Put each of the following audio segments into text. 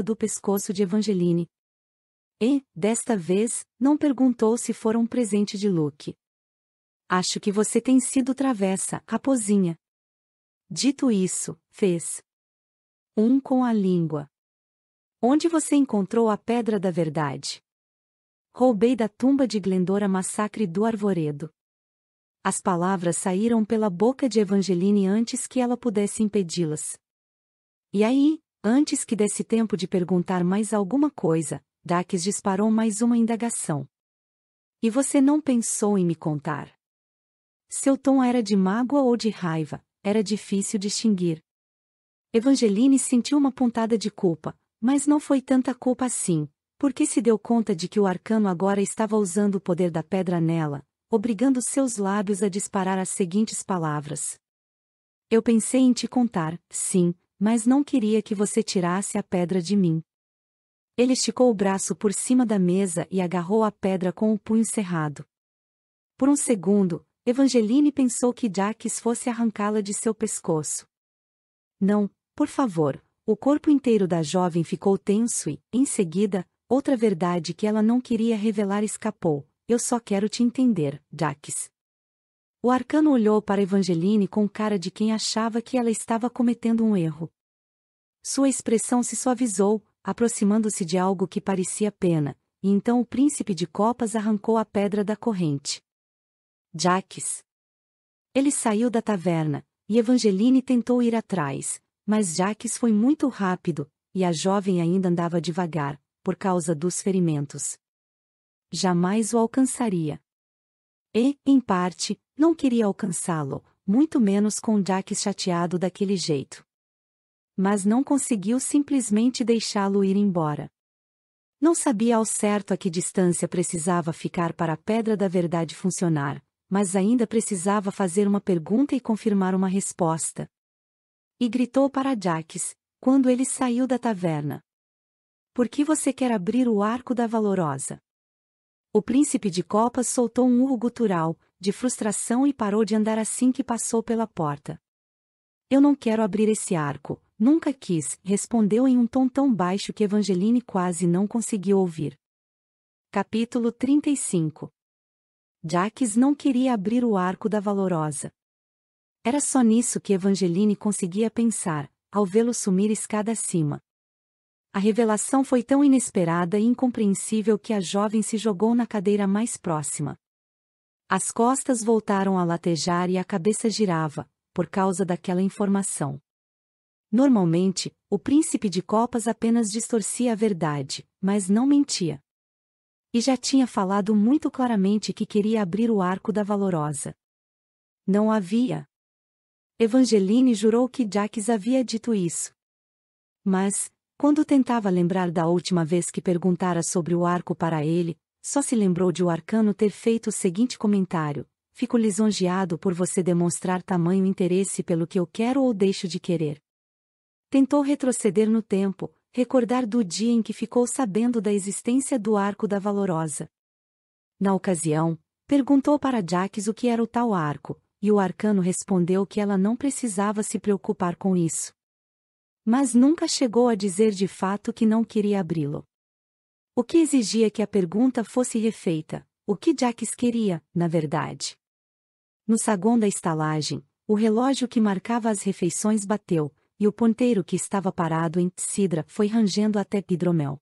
do pescoço de Evangeline. E, desta vez, não perguntou se fora um presente de Luke. Acho que você tem sido travessa, raposinha. Dito isso, fez. Um com a língua. Onde você encontrou a pedra da verdade? Roubei da tumba de Glendora Massacre do Arvoredo. As palavras saíram pela boca de Evangeline antes que ela pudesse impedi-las. E aí, Antes que desse tempo de perguntar mais alguma coisa, Dax disparou mais uma indagação. E você não pensou em me contar? Seu tom era de mágoa ou de raiva, era difícil distinguir. Evangeline sentiu uma pontada de culpa, mas não foi tanta culpa assim, porque se deu conta de que o arcano agora estava usando o poder da pedra nela, obrigando seus lábios a disparar as seguintes palavras. Eu pensei em te contar, sim, mas não queria que você tirasse a pedra de mim. Ele esticou o braço por cima da mesa e agarrou a pedra com o punho cerrado. Por um segundo, Evangeline pensou que Jacques fosse arrancá-la de seu pescoço. Não, por favor, o corpo inteiro da jovem ficou tenso e, em seguida, outra verdade que ela não queria revelar escapou. Eu só quero te entender, Jacques. O arcano olhou para Evangeline com cara de quem achava que ela estava cometendo um erro. Sua expressão se suavizou, aproximando-se de algo que parecia pena, e então o príncipe de copas arrancou a pedra da corrente. Jaques. Ele saiu da taverna, e Evangeline tentou ir atrás, mas Jaques foi muito rápido, e a jovem ainda andava devagar, por causa dos ferimentos. Jamais o alcançaria. E, em parte, não queria alcançá-lo, muito menos com Jack chateado daquele jeito. Mas não conseguiu simplesmente deixá-lo ir embora. Não sabia ao certo a que distância precisava ficar para a pedra da verdade funcionar, mas ainda precisava fazer uma pergunta e confirmar uma resposta. E gritou para Jaques, quando ele saiu da taverna. Por que você quer abrir o arco da valorosa? O príncipe de copas soltou um urro gutural, de frustração e parou de andar assim que passou pela porta. Eu não quero abrir esse arco, nunca quis, respondeu em um tom tão baixo que Evangeline quase não conseguiu ouvir. Capítulo 35 Jacques não queria abrir o arco da valorosa. Era só nisso que Evangeline conseguia pensar, ao vê-lo sumir escada acima. A revelação foi tão inesperada e incompreensível que a jovem se jogou na cadeira mais próxima. As costas voltaram a latejar e a cabeça girava, por causa daquela informação. Normalmente, o príncipe de copas apenas distorcia a verdade, mas não mentia. E já tinha falado muito claramente que queria abrir o arco da valorosa. Não havia. Evangeline jurou que Jacques havia dito isso. Mas, quando tentava lembrar da última vez que perguntara sobre o arco para ele, só se lembrou de o arcano ter feito o seguinte comentário: Fico lisonjeado por você demonstrar tamanho interesse pelo que eu quero ou deixo de querer. Tentou retroceder no tempo, recordar do dia em que ficou sabendo da existência do arco da Valorosa. Na ocasião, perguntou para Jaques o que era o tal arco, e o arcano respondeu que ela não precisava se preocupar com isso. Mas nunca chegou a dizer de fato que não queria abri-lo. O que exigia que a pergunta fosse refeita, o que Jacques queria, na verdade. No saguão da estalagem, o relógio que marcava as refeições bateu, e o ponteiro que estava parado em cidra foi rangendo até Hidromel.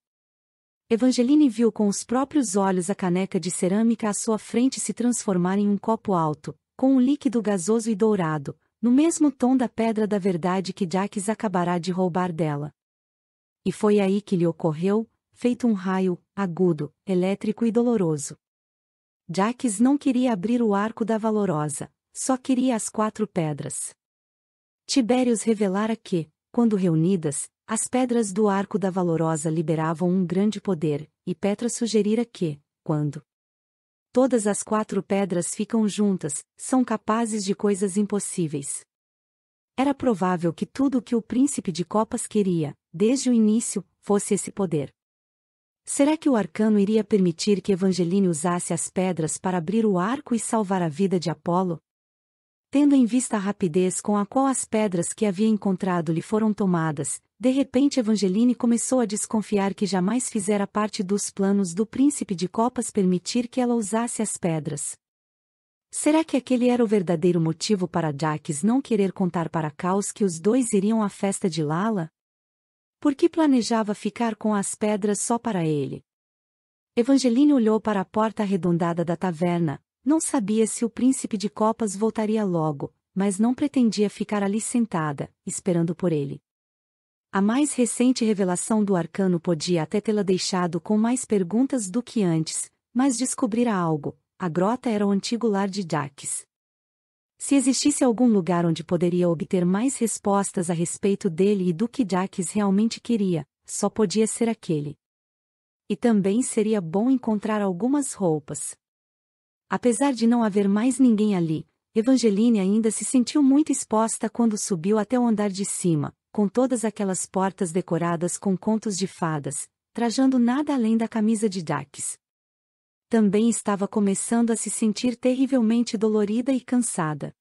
Evangeline viu com os próprios olhos a caneca de cerâmica à sua frente se transformar em um copo alto, com um líquido gasoso e dourado, no mesmo tom da pedra da verdade que Jaques acabará de roubar dela. E foi aí que lhe ocorreu, feito um raio, agudo, elétrico e doloroso. Jaques não queria abrir o arco da valorosa, só queria as quatro pedras. Tibérios revelara que, quando reunidas, as pedras do arco da valorosa liberavam um grande poder, e Petra sugerira que, quando todas as quatro pedras ficam juntas, são capazes de coisas impossíveis. Era provável que tudo o que o príncipe de Copas queria, desde o início, fosse esse poder. Será que o arcano iria permitir que Evangeline usasse as pedras para abrir o arco e salvar a vida de Apolo? Tendo em vista a rapidez com a qual as pedras que havia encontrado lhe foram tomadas, de repente Evangeline começou a desconfiar que jamais fizera parte dos planos do príncipe de copas permitir que ela usasse as pedras. Será que aquele era o verdadeiro motivo para Jaques não querer contar para Caos que os dois iriam à festa de Lala? Por que planejava ficar com as pedras só para ele? Evangeline olhou para a porta arredondada da taverna, não sabia se o príncipe de copas voltaria logo, mas não pretendia ficar ali sentada, esperando por ele. A mais recente revelação do arcano podia até tê-la deixado com mais perguntas do que antes, mas descobrira algo: a grota era o antigo lar de Jax. Se existisse algum lugar onde poderia obter mais respostas a respeito dele e do que Jax realmente queria, só podia ser aquele. E também seria bom encontrar algumas roupas. Apesar de não haver mais ninguém ali, Evangeline ainda se sentiu muito exposta quando subiu até o andar de cima, com todas aquelas portas decoradas com contos de fadas, trajando nada além da camisa de Dax. Também estava começando a se sentir terrivelmente dolorida e cansada.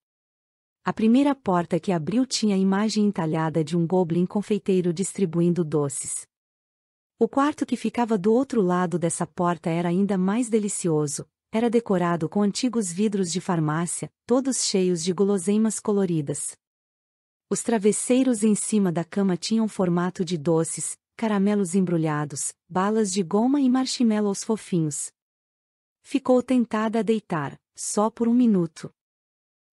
A primeira porta que abriu tinha a imagem entalhada de um goblin confeiteiro distribuindo doces. O quarto que ficava do outro lado dessa porta era ainda mais delicioso, era decorado com antigos vidros de farmácia, todos cheios de guloseimas coloridas. Os travesseiros em cima da cama tinham formato de doces, caramelos embrulhados, balas de goma e marshmallows fofinhos. Ficou tentada a deitar, só por um minuto.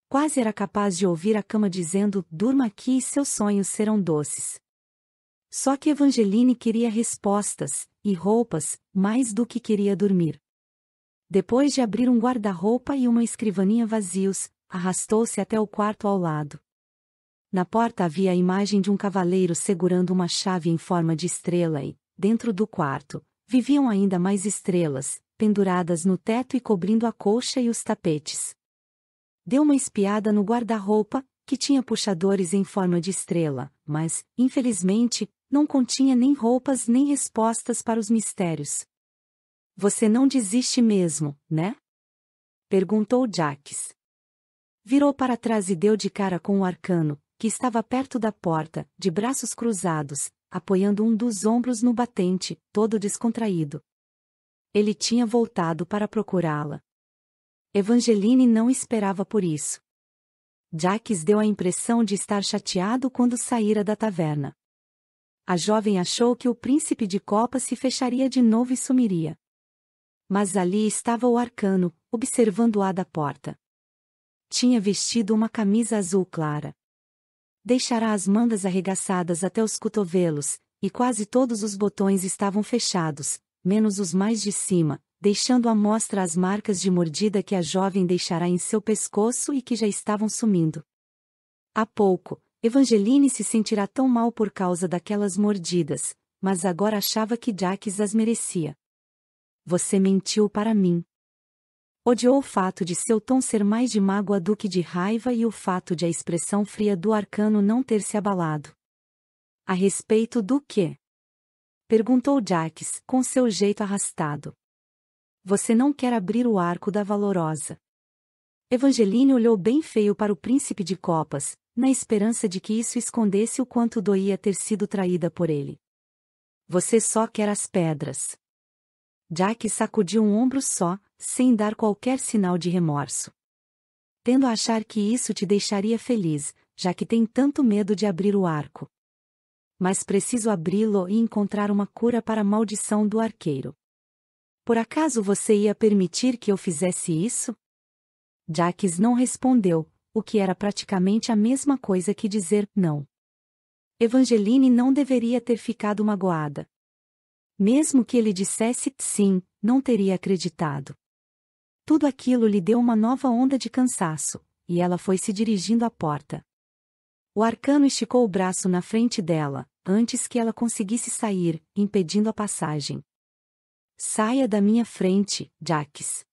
Quase era capaz de ouvir a cama dizendo: durma aqui e seus sonhos serão doces. Só que Evangeline queria respostas, e roupas, mais do que queria dormir. Depois de abrir um guarda-roupa e uma escrivaninha vazios, arrastou-se até o quarto ao lado. Na porta havia a imagem de um cavaleiro segurando uma chave em forma de estrela e, dentro do quarto, viviam ainda mais estrelas, penduradas no teto e cobrindo a colcha e os tapetes. Deu uma espiada no guarda-roupa, que tinha puxadores em forma de estrela, mas, infelizmente, não continha nem roupas nem respostas para os mistérios. Você não desiste mesmo, né? Perguntou Jacques. Virou para trás e deu de cara com o arcano, que estava perto da porta, de braços cruzados, apoiando um dos ombros no batente, todo descontraído. Ele tinha voltado para procurá-la. Evangeline não esperava por isso. Jacques deu a impressão de estar chateado quando saíra da taverna. A jovem achou que o príncipe de copa se fecharia de novo e sumiria. Mas ali estava o arcano, observando-a da porta. Tinha vestido uma camisa azul clara deixara as mangas arregaçadas até os cotovelos, e quase todos os botões estavam fechados, menos os mais de cima, deixando à mostra as marcas de mordida que a jovem deixara em seu pescoço e que já estavam sumindo. Há pouco, Evangeline se sentirá tão mal por causa daquelas mordidas, mas agora achava que Jacques as merecia. Você mentiu para mim. Odiou o fato de seu tom ser mais de mágoa do que de raiva e o fato de a expressão fria do arcano não ter se abalado. A respeito do que? Perguntou Jaques, com seu jeito arrastado. Você não quer abrir o arco da valorosa. Evangeline olhou bem feio para o príncipe de copas, na esperança de que isso escondesse o quanto doía ter sido traída por ele. Você só quer as pedras. Jack sacudiu um ombro só, sem dar qualquer sinal de remorso. Tendo a achar que isso te deixaria feliz, já que tem tanto medo de abrir o arco. Mas preciso abri-lo e encontrar uma cura para a maldição do arqueiro. Por acaso você ia permitir que eu fizesse isso? Jacques não respondeu, o que era praticamente a mesma coisa que dizer não. Evangeline não deveria ter ficado magoada. Mesmo que ele dissesse sim, não teria acreditado. Tudo aquilo lhe deu uma nova onda de cansaço, e ela foi se dirigindo à porta. O arcano esticou o braço na frente dela, antes que ela conseguisse sair, impedindo a passagem. Saia da minha frente, Jax.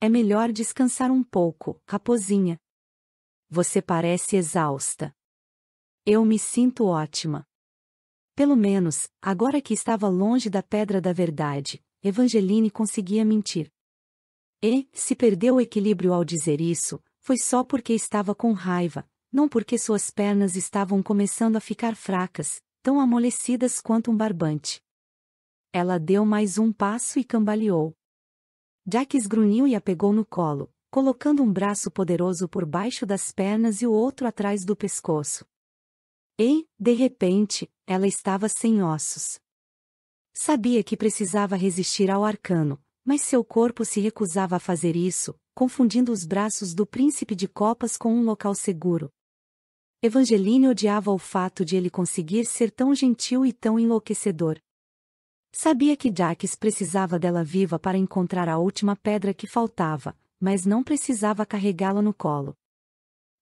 É melhor descansar um pouco, raposinha. Você parece exausta. Eu me sinto ótima. Pelo menos, agora que estava longe da pedra da verdade, Evangeline conseguia mentir. E, se perdeu o equilíbrio ao dizer isso, foi só porque estava com raiva, não porque suas pernas estavam começando a ficar fracas, tão amolecidas quanto um barbante. Ela deu mais um passo e cambaleou. Jack grunhiu e a pegou no colo, colocando um braço poderoso por baixo das pernas e o outro atrás do pescoço. E, de repente, ela estava sem ossos. Sabia que precisava resistir ao arcano, mas seu corpo se recusava a fazer isso, confundindo os braços do príncipe de copas com um local seguro. Evangeline odiava o fato de ele conseguir ser tão gentil e tão enlouquecedor. Sabia que Jaques precisava dela viva para encontrar a última pedra que faltava, mas não precisava carregá-la no colo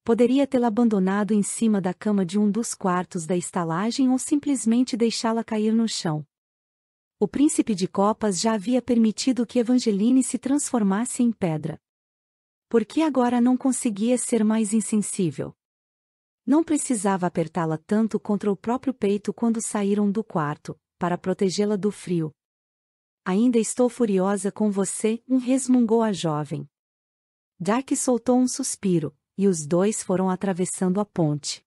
poderia tê-la abandonado em cima da cama de um dos quartos da estalagem ou simplesmente deixá-la cair no chão. O príncipe de Copas já havia permitido que Evangeline se transformasse em pedra. Por que agora não conseguia ser mais insensível? Não precisava apertá-la tanto contra o próprio peito quando saíram do quarto, para protegê-la do frio. Ainda estou furiosa com você, um resmungou a jovem. Jack soltou um suspiro, e os dois foram atravessando a ponte.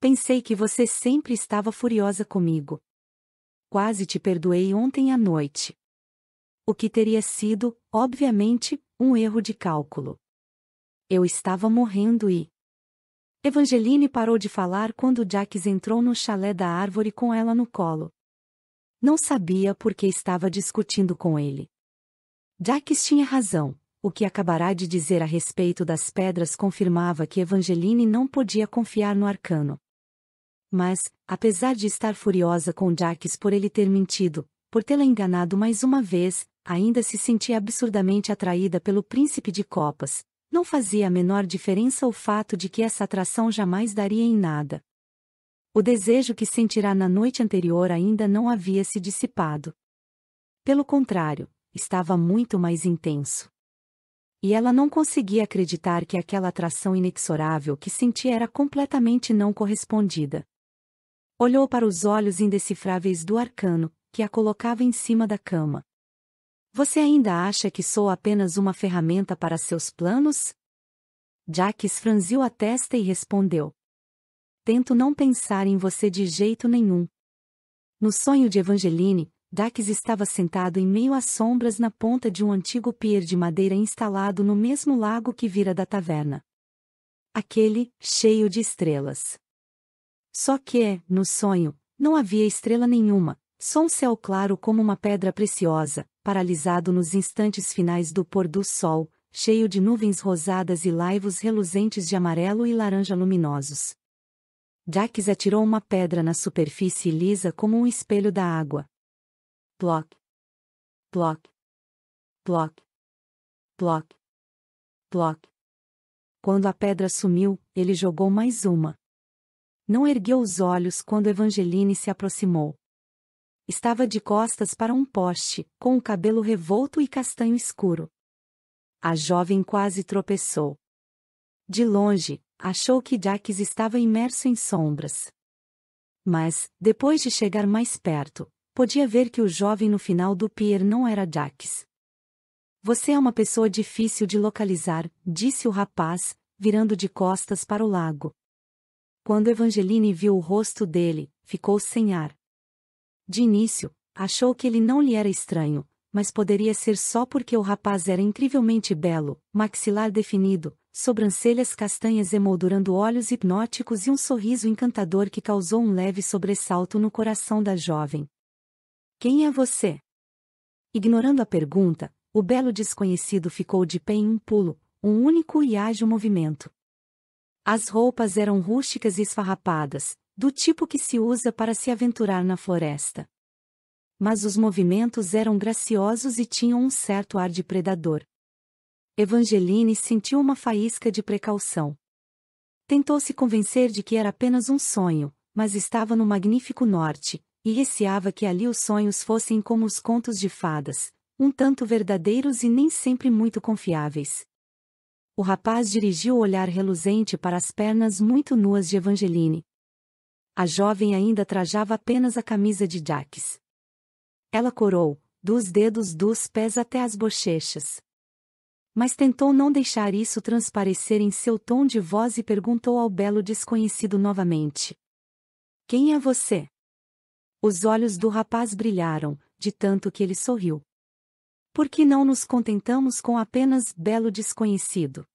Pensei que você sempre estava furiosa comigo. Quase te perdoei ontem à noite. O que teria sido, obviamente, um erro de cálculo. Eu estava morrendo e. Evangeline parou de falar quando Jacques entrou no chalé da árvore com ela no colo. Não sabia por que estava discutindo com ele. Jacques tinha razão o que acabará de dizer a respeito das pedras confirmava que Evangeline não podia confiar no arcano. Mas, apesar de estar furiosa com Jaques por ele ter mentido, por tê-la enganado mais uma vez, ainda se sentia absurdamente atraída pelo príncipe de copas. Não fazia a menor diferença o fato de que essa atração jamais daria em nada. O desejo que sentirá na noite anterior ainda não havia se dissipado. Pelo contrário, estava muito mais intenso e ela não conseguia acreditar que aquela atração inexorável que sentia era completamente não correspondida. Olhou para os olhos indecifráveis do arcano, que a colocava em cima da cama. Você ainda acha que sou apenas uma ferramenta para seus planos? Jaques franziu a testa e respondeu. Tento não pensar em você de jeito nenhum. No sonho de Evangeline, Dax estava sentado em meio às sombras na ponta de um antigo pier de madeira instalado no mesmo lago que vira da taverna. Aquele, cheio de estrelas. Só que, no sonho, não havia estrela nenhuma, só um céu claro como uma pedra preciosa, paralisado nos instantes finais do pôr do sol, cheio de nuvens rosadas e laivos reluzentes de amarelo e laranja luminosos. Jax atirou uma pedra na superfície lisa como um espelho da água block block block block block quando a pedra sumiu ele jogou mais uma não ergueu os olhos quando Evangeline se aproximou estava de costas para um poste com o cabelo revolto e castanho escuro a jovem quase tropeçou de longe achou que Jacques estava imerso em sombras mas, depois de chegar mais perto, Podia ver que o jovem no final do pier não era Jax. Você é uma pessoa difícil de localizar, disse o rapaz, virando de costas para o lago. Quando Evangeline viu o rosto dele, ficou sem ar. De início, achou que ele não lhe era estranho, mas poderia ser só porque o rapaz era incrivelmente belo, maxilar definido, sobrancelhas castanhas emoldurando olhos hipnóticos e um sorriso encantador que causou um leve sobressalto no coração da jovem. Quem é você? Ignorando a pergunta, o belo desconhecido ficou de pé em um pulo, um único e ágil movimento. As roupas eram rústicas e esfarrapadas, do tipo que se usa para se aventurar na floresta. Mas os movimentos eram graciosos e tinham um certo ar de predador. Evangeline sentiu uma faísca de precaução. Tentou se convencer de que era apenas um sonho, mas estava no magnífico norte, e receava que ali os sonhos fossem como os contos de fadas, um tanto verdadeiros e nem sempre muito confiáveis. O rapaz dirigiu o olhar reluzente para as pernas muito nuas de Evangeline. A jovem ainda trajava apenas a camisa de Jacques. Ela corou, dos dedos dos pés até as bochechas. Mas tentou não deixar isso transparecer em seu tom de voz e perguntou ao belo desconhecido novamente: Quem é você? Os olhos do rapaz brilharam, de tanto que ele sorriu. Por que não nos contentamos com apenas belo desconhecido?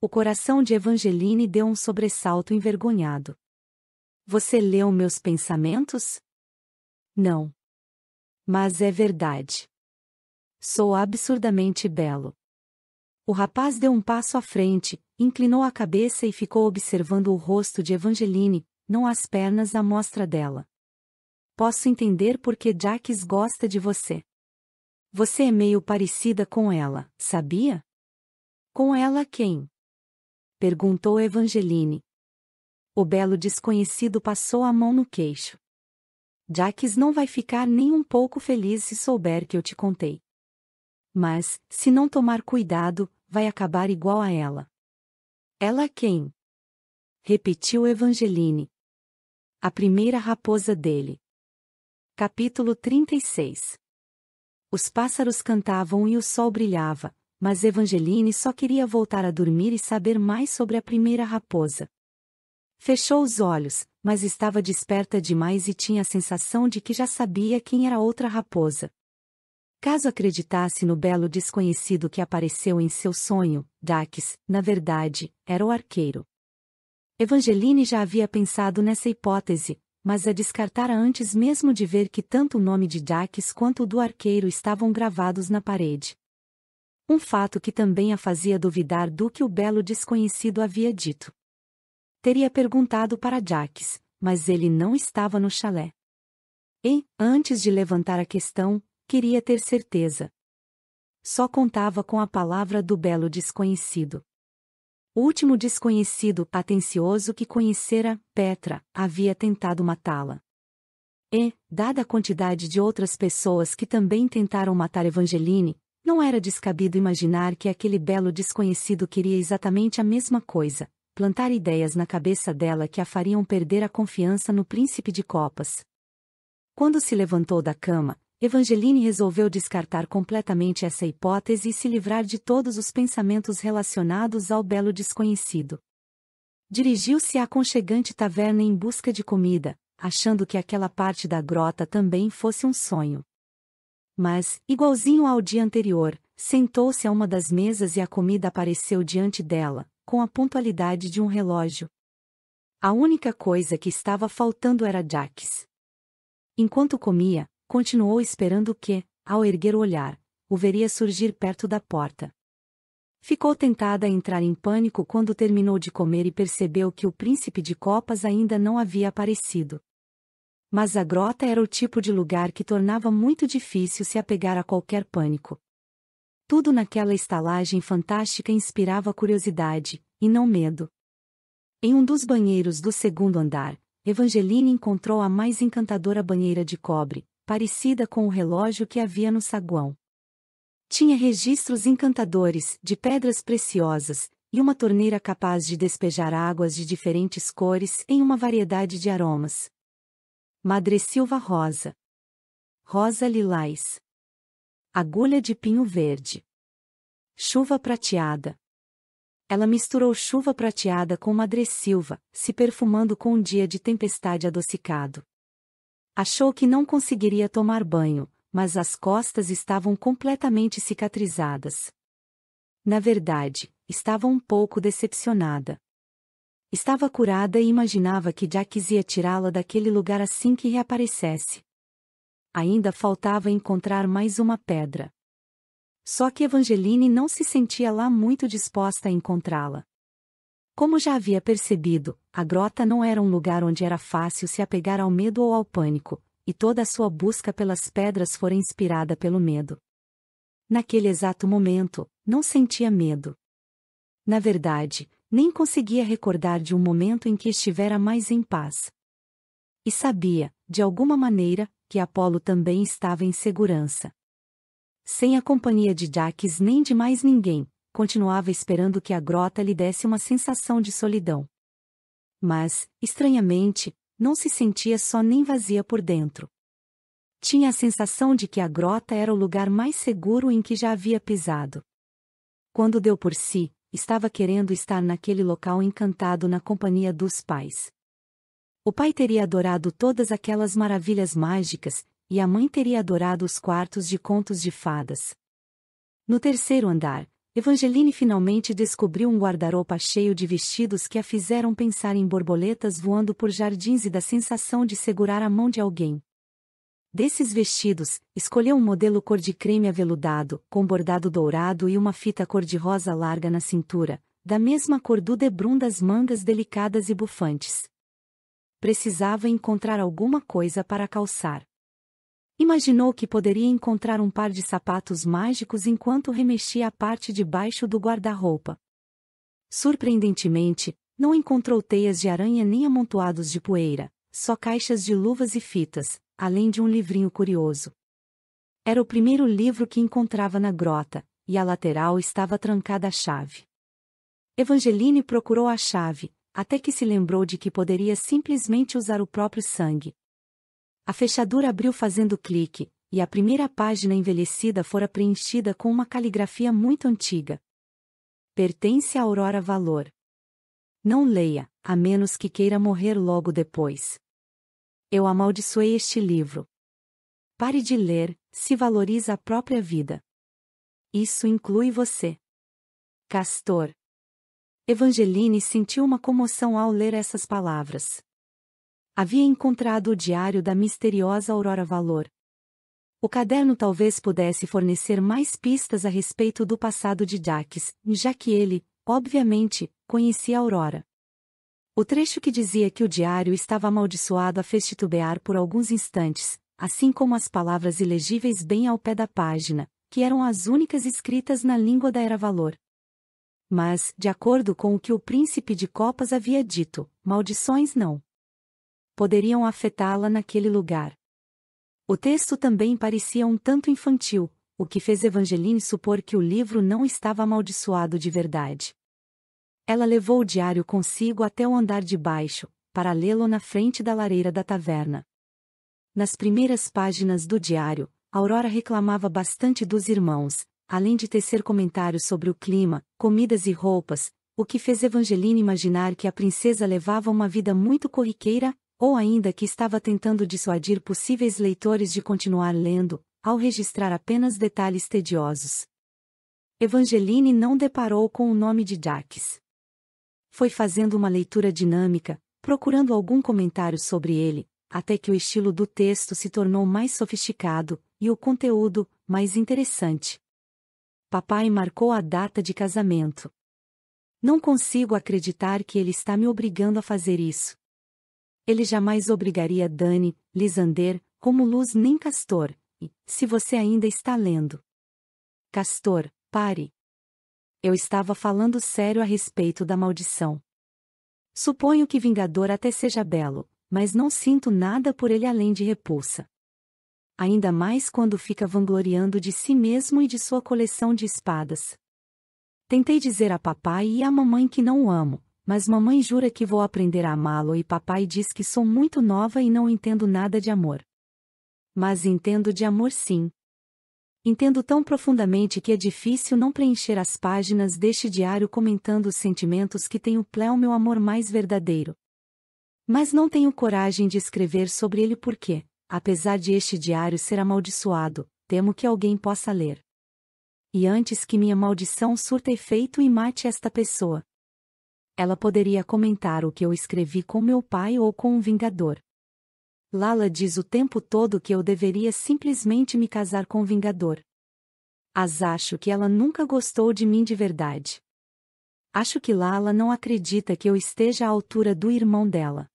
O coração de Evangeline deu um sobressalto envergonhado. Você leu meus pensamentos? Não. Mas é verdade. Sou absurdamente belo. O rapaz deu um passo à frente, inclinou a cabeça e ficou observando o rosto de Evangeline, não as pernas à mostra dela posso entender por que Jaques gosta de você. Você é meio parecida com ela, sabia? Com ela quem? Perguntou Evangeline. O belo desconhecido passou a mão no queixo. Jaques não vai ficar nem um pouco feliz se souber que eu te contei. Mas, se não tomar cuidado, vai acabar igual a ela. Ela quem? Repetiu Evangeline. A primeira raposa dele. Capítulo 36 Os pássaros cantavam e o sol brilhava, mas Evangeline só queria voltar a dormir e saber mais sobre a primeira raposa. Fechou os olhos, mas estava desperta demais e tinha a sensação de que já sabia quem era outra raposa. Caso acreditasse no belo desconhecido que apareceu em seu sonho, Dax, na verdade, era o arqueiro. Evangeline já havia pensado nessa hipótese, mas a descartara antes mesmo de ver que tanto o nome de Jacques quanto o do arqueiro estavam gravados na parede. Um fato que também a fazia duvidar do que o belo desconhecido havia dito. Teria perguntado para Jacques, mas ele não estava no chalé. E, antes de levantar a questão, queria ter certeza. Só contava com a palavra do belo desconhecido. O último desconhecido atencioso que conhecera, Petra, havia tentado matá-la. E, dada a quantidade de outras pessoas que também tentaram matar Evangeline, não era descabido imaginar que aquele belo desconhecido queria exatamente a mesma coisa, plantar ideias na cabeça dela que a fariam perder a confiança no príncipe de copas. Quando se levantou da cama, Evangeline resolveu descartar completamente essa hipótese e se livrar de todos os pensamentos relacionados ao belo desconhecido. Dirigiu-se à aconchegante taverna em busca de comida, achando que aquela parte da grota também fosse um sonho. Mas, igualzinho ao dia anterior, sentou-se a uma das mesas e a comida apareceu diante dela, com a pontualidade de um relógio. A única coisa que estava faltando era Jax. Enquanto comia, Continuou esperando que, ao erguer o olhar, o veria surgir perto da porta. Ficou tentada a entrar em pânico quando terminou de comer e percebeu que o príncipe de copas ainda não havia aparecido. Mas a grota era o tipo de lugar que tornava muito difícil se apegar a qualquer pânico. Tudo naquela estalagem fantástica inspirava curiosidade, e não medo. Em um dos banheiros do segundo andar, Evangeline encontrou a mais encantadora banheira de cobre, parecida com o relógio que havia no saguão. Tinha registros encantadores, de pedras preciosas, e uma torneira capaz de despejar águas de diferentes cores em uma variedade de aromas. Madre Silva Rosa. Rosa Lilás. Agulha de Pinho Verde. Chuva prateada. Ela misturou chuva prateada com Madre Silva, se perfumando com um dia de tempestade adocicado. Achou que não conseguiria tomar banho, mas as costas estavam completamente cicatrizadas. Na verdade, estava um pouco decepcionada. Estava curada e imaginava que Jack ia tirá-la daquele lugar assim que reaparecesse. Ainda faltava encontrar mais uma pedra. Só que Evangeline não se sentia lá muito disposta a encontrá-la. Como já havia percebido, a grota não era um lugar onde era fácil se apegar ao medo ou ao pânico, e toda a sua busca pelas pedras fora inspirada pelo medo. Naquele exato momento, não sentia medo. Na verdade, nem conseguia recordar de um momento em que estivera mais em paz. E sabia, de alguma maneira, que Apolo também estava em segurança. Sem a companhia de Jacques nem de mais ninguém, continuava esperando que a grota lhe desse uma sensação de solidão. Mas, estranhamente, não se sentia só nem vazia por dentro. Tinha a sensação de que a grota era o lugar mais seguro em que já havia pisado. Quando deu por si, estava querendo estar naquele local encantado na companhia dos pais. O pai teria adorado todas aquelas maravilhas mágicas, e a mãe teria adorado os quartos de contos de fadas. No terceiro andar, Evangeline finalmente descobriu um guarda-roupa cheio de vestidos que a fizeram pensar em borboletas voando por jardins e da sensação de segurar a mão de alguém. Desses vestidos, escolheu um modelo cor de creme aveludado, com bordado dourado e uma fita cor-de-rosa larga na cintura, da mesma cor do debrum das mangas delicadas e bufantes. Precisava encontrar alguma coisa para calçar. Imaginou que poderia encontrar um par de sapatos mágicos enquanto remexia a parte de baixo do guarda-roupa. Surpreendentemente, não encontrou teias de aranha nem amontoados de poeira, só caixas de luvas e fitas, além de um livrinho curioso. Era o primeiro livro que encontrava na grota, e a lateral estava trancada a chave. Evangeline procurou a chave, até que se lembrou de que poderia simplesmente usar o próprio sangue, a fechadura abriu fazendo clique, e a primeira página envelhecida fora preenchida com uma caligrafia muito antiga. Pertence a Aurora Valor. Não leia, a menos que queira morrer logo depois. Eu amaldiçoei este livro. Pare de ler, se valoriza a própria vida. Isso inclui você. Castor. Evangeline sentiu uma comoção ao ler essas palavras. Havia encontrado o diário da misteriosa Aurora Valor. O caderno talvez pudesse fornecer mais pistas a respeito do passado de Jaques, já que ele, obviamente, conhecia Aurora. O trecho que dizia que o diário estava amaldiçoado a fez titubear por alguns instantes, assim como as palavras ilegíveis bem ao pé da página, que eram as únicas escritas na língua da Era Valor. Mas, de acordo com o que o príncipe de Copas havia dito, maldições não poderiam afetá-la naquele lugar. O texto também parecia um tanto infantil, o que fez Evangeline supor que o livro não estava amaldiçoado de verdade. Ela levou o diário consigo até o andar de baixo, para lê-lo na frente da lareira da taverna. Nas primeiras páginas do diário, Aurora reclamava bastante dos irmãos, além de tecer comentários sobre o clima, comidas e roupas, o que fez Evangeline imaginar que a princesa levava uma vida muito corriqueira, ou ainda que estava tentando dissuadir possíveis leitores de continuar lendo, ao registrar apenas detalhes tediosos. Evangeline não deparou com o nome de Jacques. Foi fazendo uma leitura dinâmica, procurando algum comentário sobre ele, até que o estilo do texto se tornou mais sofisticado e o conteúdo mais interessante. Papai marcou a data de casamento. Não consigo acreditar que ele está me obrigando a fazer isso. Ele jamais obrigaria Dani, Lisander, como luz nem Castor, e, se você ainda está lendo. Castor, pare. Eu estava falando sério a respeito da maldição. Suponho que Vingador até seja belo, mas não sinto nada por ele além de repulsa. Ainda mais quando fica vangloriando de si mesmo e de sua coleção de espadas. Tentei dizer a papai e à mamãe que não o amo, mas mamãe jura que vou aprender a amá-lo e papai diz que sou muito nova e não entendo nada de amor. Mas entendo de amor sim. Entendo tão profundamente que é difícil não preencher as páginas deste diário comentando os sentimentos que tem o meu amor mais verdadeiro. Mas não tenho coragem de escrever sobre ele porque, apesar de este diário ser amaldiçoado, temo que alguém possa ler. E antes que minha maldição surta efeito e mate esta pessoa, ela poderia comentar o que eu escrevi com meu pai ou com um vingador. Lala diz o tempo todo que eu deveria simplesmente me casar com um vingador. Mas acho que ela nunca gostou de mim de verdade. Acho que Lala não acredita que eu esteja à altura do irmão dela.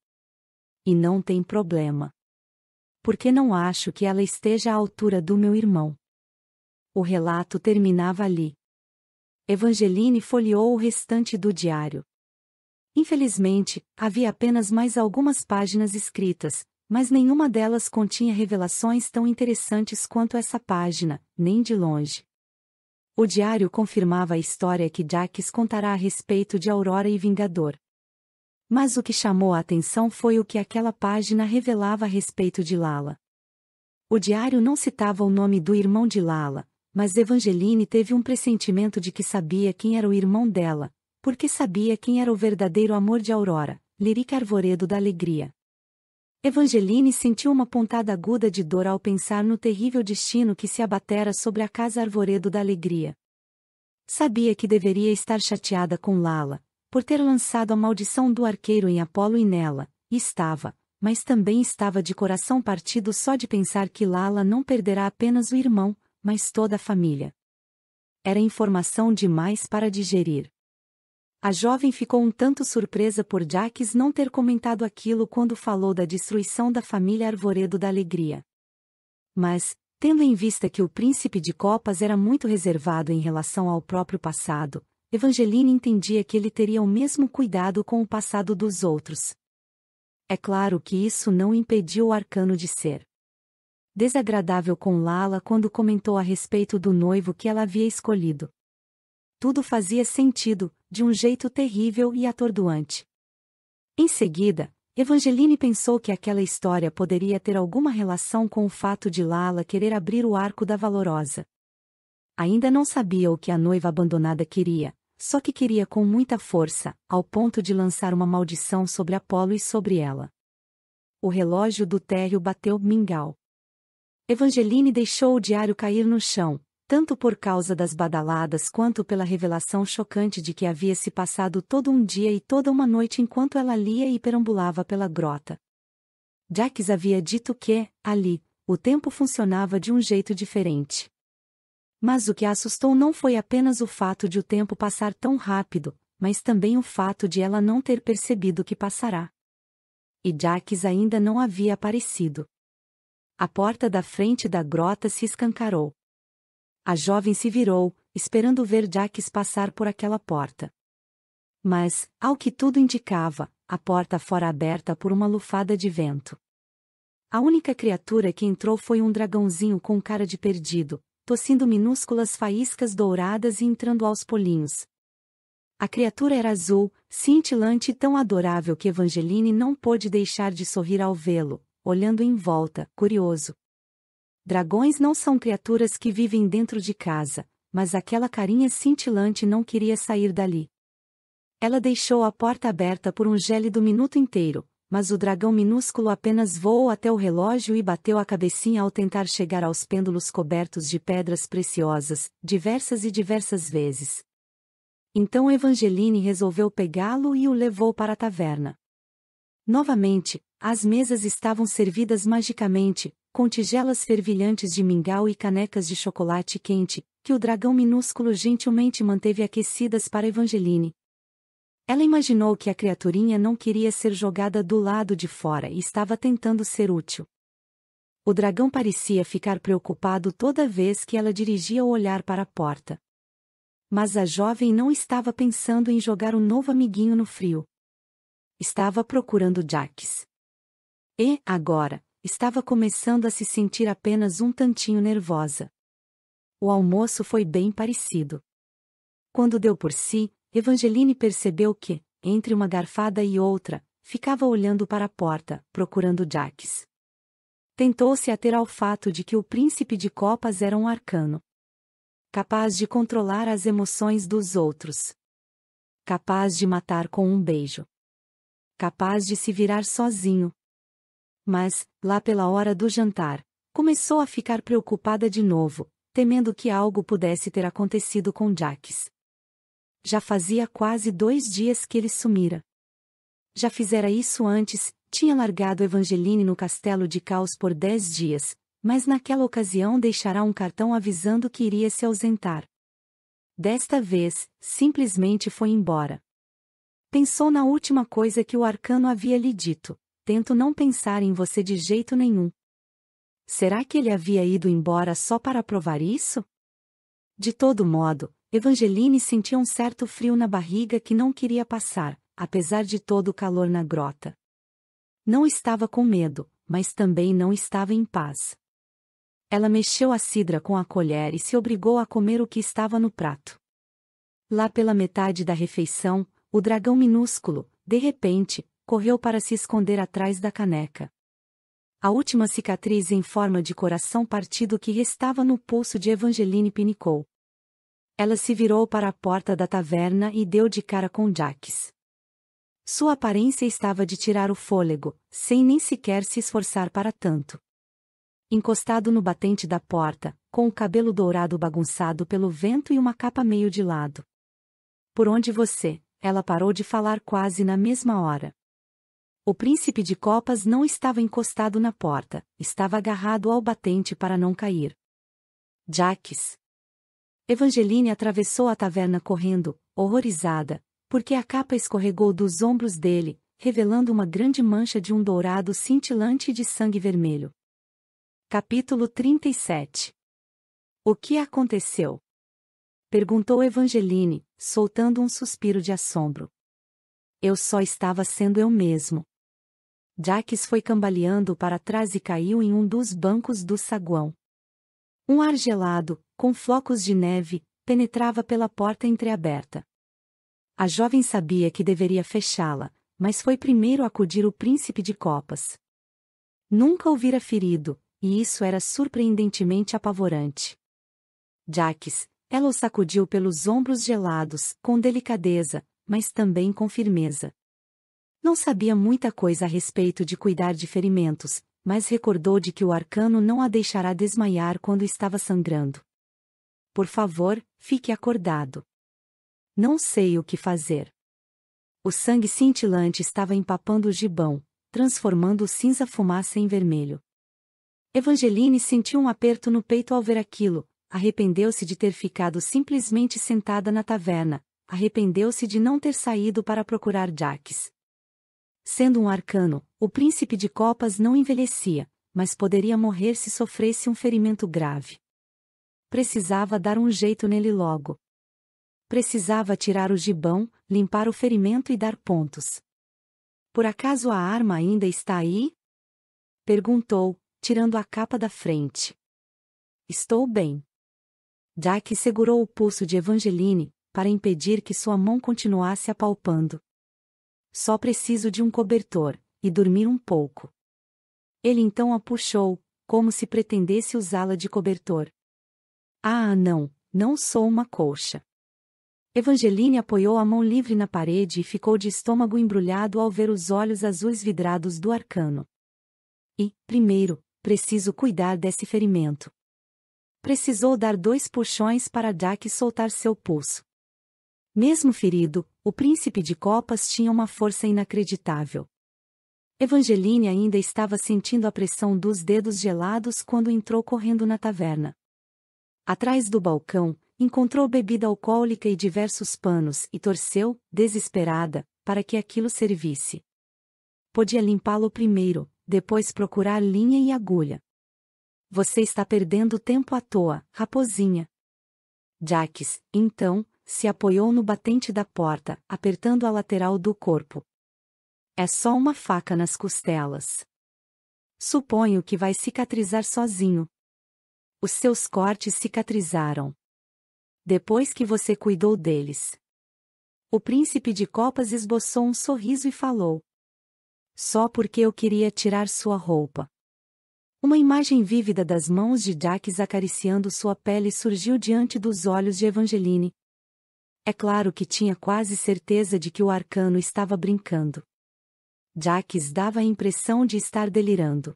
E não tem problema. Porque não acho que ela esteja à altura do meu irmão. O relato terminava ali. Evangeline folheou o restante do diário. Infelizmente, havia apenas mais algumas páginas escritas, mas nenhuma delas continha revelações tão interessantes quanto essa página, nem de longe. O diário confirmava a história que Jax contará a respeito de Aurora e Vingador. Mas o que chamou a atenção foi o que aquela página revelava a respeito de Lala. O diário não citava o nome do irmão de Lala, mas Evangeline teve um pressentimento de que sabia quem era o irmão dela, porque sabia quem era o verdadeiro amor de Aurora, Lirica Arvoredo da Alegria. Evangeline sentiu uma pontada aguda de dor ao pensar no terrível destino que se abatera sobre a casa Arvoredo da Alegria. Sabia que deveria estar chateada com Lala, por ter lançado a maldição do arqueiro em Apolo e nela, e estava, mas também estava de coração partido só de pensar que Lala não perderá apenas o irmão, mas toda a família. Era informação demais para digerir. A jovem ficou um tanto surpresa por Jacques não ter comentado aquilo quando falou da destruição da família Arvoredo da Alegria. Mas, tendo em vista que o príncipe de Copas era muito reservado em relação ao próprio passado, Evangeline entendia que ele teria o mesmo cuidado com o passado dos outros. É claro que isso não impediu o arcano de ser desagradável com Lala quando comentou a respeito do noivo que ela havia escolhido tudo fazia sentido, de um jeito terrível e atordoante. Em seguida, Evangeline pensou que aquela história poderia ter alguma relação com o fato de Lala querer abrir o arco da Valorosa. Ainda não sabia o que a noiva abandonada queria, só que queria com muita força, ao ponto de lançar uma maldição sobre Apolo e sobre ela. O relógio do térreo bateu mingau. Evangeline deixou o diário cair no chão, tanto por causa das badaladas quanto pela revelação chocante de que havia se passado todo um dia e toda uma noite enquanto ela lia e perambulava pela grota. Jacques havia dito que, ali, o tempo funcionava de um jeito diferente. Mas o que a assustou não foi apenas o fato de o tempo passar tão rápido, mas também o fato de ela não ter percebido que passará. E Jacques ainda não havia aparecido. A porta da frente da grota se escancarou. A jovem se virou, esperando ver Jacques passar por aquela porta. Mas, ao que tudo indicava, a porta fora aberta por uma lufada de vento. A única criatura que entrou foi um dragãozinho com cara de perdido, tossindo minúsculas faíscas douradas e entrando aos polinhos. A criatura era azul, cintilante e tão adorável que Evangeline não pôde deixar de sorrir ao vê-lo, olhando em volta, curioso. Dragões não são criaturas que vivem dentro de casa, mas aquela carinha cintilante não queria sair dali. Ela deixou a porta aberta por um gélido minuto inteiro, mas o dragão minúsculo apenas voou até o relógio e bateu a cabecinha ao tentar chegar aos pêndulos cobertos de pedras preciosas, diversas e diversas vezes. Então Evangeline resolveu pegá-lo e o levou para a taverna. Novamente, as mesas estavam servidas magicamente, com tigelas fervilhantes de mingau e canecas de chocolate quente, que o dragão minúsculo gentilmente manteve aquecidas para Evangeline. Ela imaginou que a criaturinha não queria ser jogada do lado de fora e estava tentando ser útil. O dragão parecia ficar preocupado toda vez que ela dirigia o olhar para a porta. Mas a jovem não estava pensando em jogar um novo amiguinho no frio. Estava procurando Jax. E, agora, Estava começando a se sentir apenas um tantinho nervosa. O almoço foi bem parecido. Quando deu por si, Evangeline percebeu que, entre uma garfada e outra, ficava olhando para a porta, procurando Jacques. Tentou-se ater ao fato de que o príncipe de copas era um arcano. Capaz de controlar as emoções dos outros. Capaz de matar com um beijo. Capaz de se virar sozinho, mas, lá pela hora do jantar, começou a ficar preocupada de novo, temendo que algo pudesse ter acontecido com Jacques. Já fazia quase dois dias que ele sumira. Já fizera isso antes, tinha largado Evangeline no castelo de Caos por dez dias, mas naquela ocasião deixará um cartão avisando que iria se ausentar. Desta vez, simplesmente foi embora. Pensou na última coisa que o arcano havia lhe dito tento não pensar em você de jeito nenhum. Será que ele havia ido embora só para provar isso? De todo modo, Evangeline sentia um certo frio na barriga que não queria passar, apesar de todo o calor na grota. Não estava com medo, mas também não estava em paz. Ela mexeu a cidra com a colher e se obrigou a comer o que estava no prato. Lá pela metade da refeição, o dragão minúsculo, de repente, correu para se esconder atrás da caneca. A última cicatriz em forma de coração partido que restava no pulso de Evangeline pinicou. Ela se virou para a porta da taverna e deu de cara com Jacques. Sua aparência estava de tirar o fôlego, sem nem sequer se esforçar para tanto. Encostado no batente da porta, com o cabelo dourado bagunçado pelo vento e uma capa meio de lado. Por onde você? Ela parou de falar quase na mesma hora. O príncipe de copas não estava encostado na porta, estava agarrado ao batente para não cair. Jacques. Evangeline atravessou a taverna correndo, horrorizada, porque a capa escorregou dos ombros dele, revelando uma grande mancha de um dourado cintilante de sangue vermelho. Capítulo 37 O que aconteceu? Perguntou Evangeline, soltando um suspiro de assombro. Eu só estava sendo eu mesmo. Jacques foi cambaleando para trás e caiu em um dos bancos do saguão. Um ar gelado, com flocos de neve, penetrava pela porta entreaberta. A jovem sabia que deveria fechá-la, mas foi primeiro acudir o príncipe de copas. Nunca o vira ferido, e isso era surpreendentemente apavorante. Jacques, ela o sacudiu pelos ombros gelados, com delicadeza, mas também com firmeza. Não sabia muita coisa a respeito de cuidar de ferimentos, mas recordou de que o arcano não a deixará desmaiar quando estava sangrando. Por favor, fique acordado. Não sei o que fazer. O sangue cintilante estava empapando o gibão, transformando o cinza fumaça em vermelho. Evangeline sentiu um aperto no peito ao ver aquilo, arrependeu-se de ter ficado simplesmente sentada na taverna, arrependeu-se de não ter saído para procurar Jacques. Sendo um arcano, o príncipe de copas não envelhecia, mas poderia morrer se sofresse um ferimento grave. Precisava dar um jeito nele logo. Precisava tirar o gibão, limpar o ferimento e dar pontos. Por acaso a arma ainda está aí? Perguntou, tirando a capa da frente. Estou bem. Jack segurou o pulso de Evangeline, para impedir que sua mão continuasse apalpando. Só preciso de um cobertor, e dormir um pouco. Ele então a puxou, como se pretendesse usá-la de cobertor. Ah, não, não sou uma colcha. Evangeline apoiou a mão livre na parede e ficou de estômago embrulhado ao ver os olhos azuis vidrados do arcano. E, primeiro, preciso cuidar desse ferimento. Precisou dar dois puxões para Jack soltar seu pulso. Mesmo ferido, o príncipe de copas tinha uma força inacreditável. Evangeline ainda estava sentindo a pressão dos dedos gelados quando entrou correndo na taverna. Atrás do balcão, encontrou bebida alcoólica e diversos panos e torceu, desesperada, para que aquilo servisse. Podia limpá-lo primeiro, depois procurar linha e agulha. Você está perdendo tempo à toa, raposinha. Jacques, então, se apoiou no batente da porta, apertando a lateral do corpo. É só uma faca nas costelas. Suponho que vai cicatrizar sozinho. Os seus cortes cicatrizaram. Depois que você cuidou deles. O príncipe de copas esboçou um sorriso e falou: Só porque eu queria tirar sua roupa. Uma imagem vívida das mãos de Jacques acariciando sua pele surgiu diante dos olhos de Evangeline, é claro que tinha quase certeza de que o arcano estava brincando. Jaques dava a impressão de estar delirando.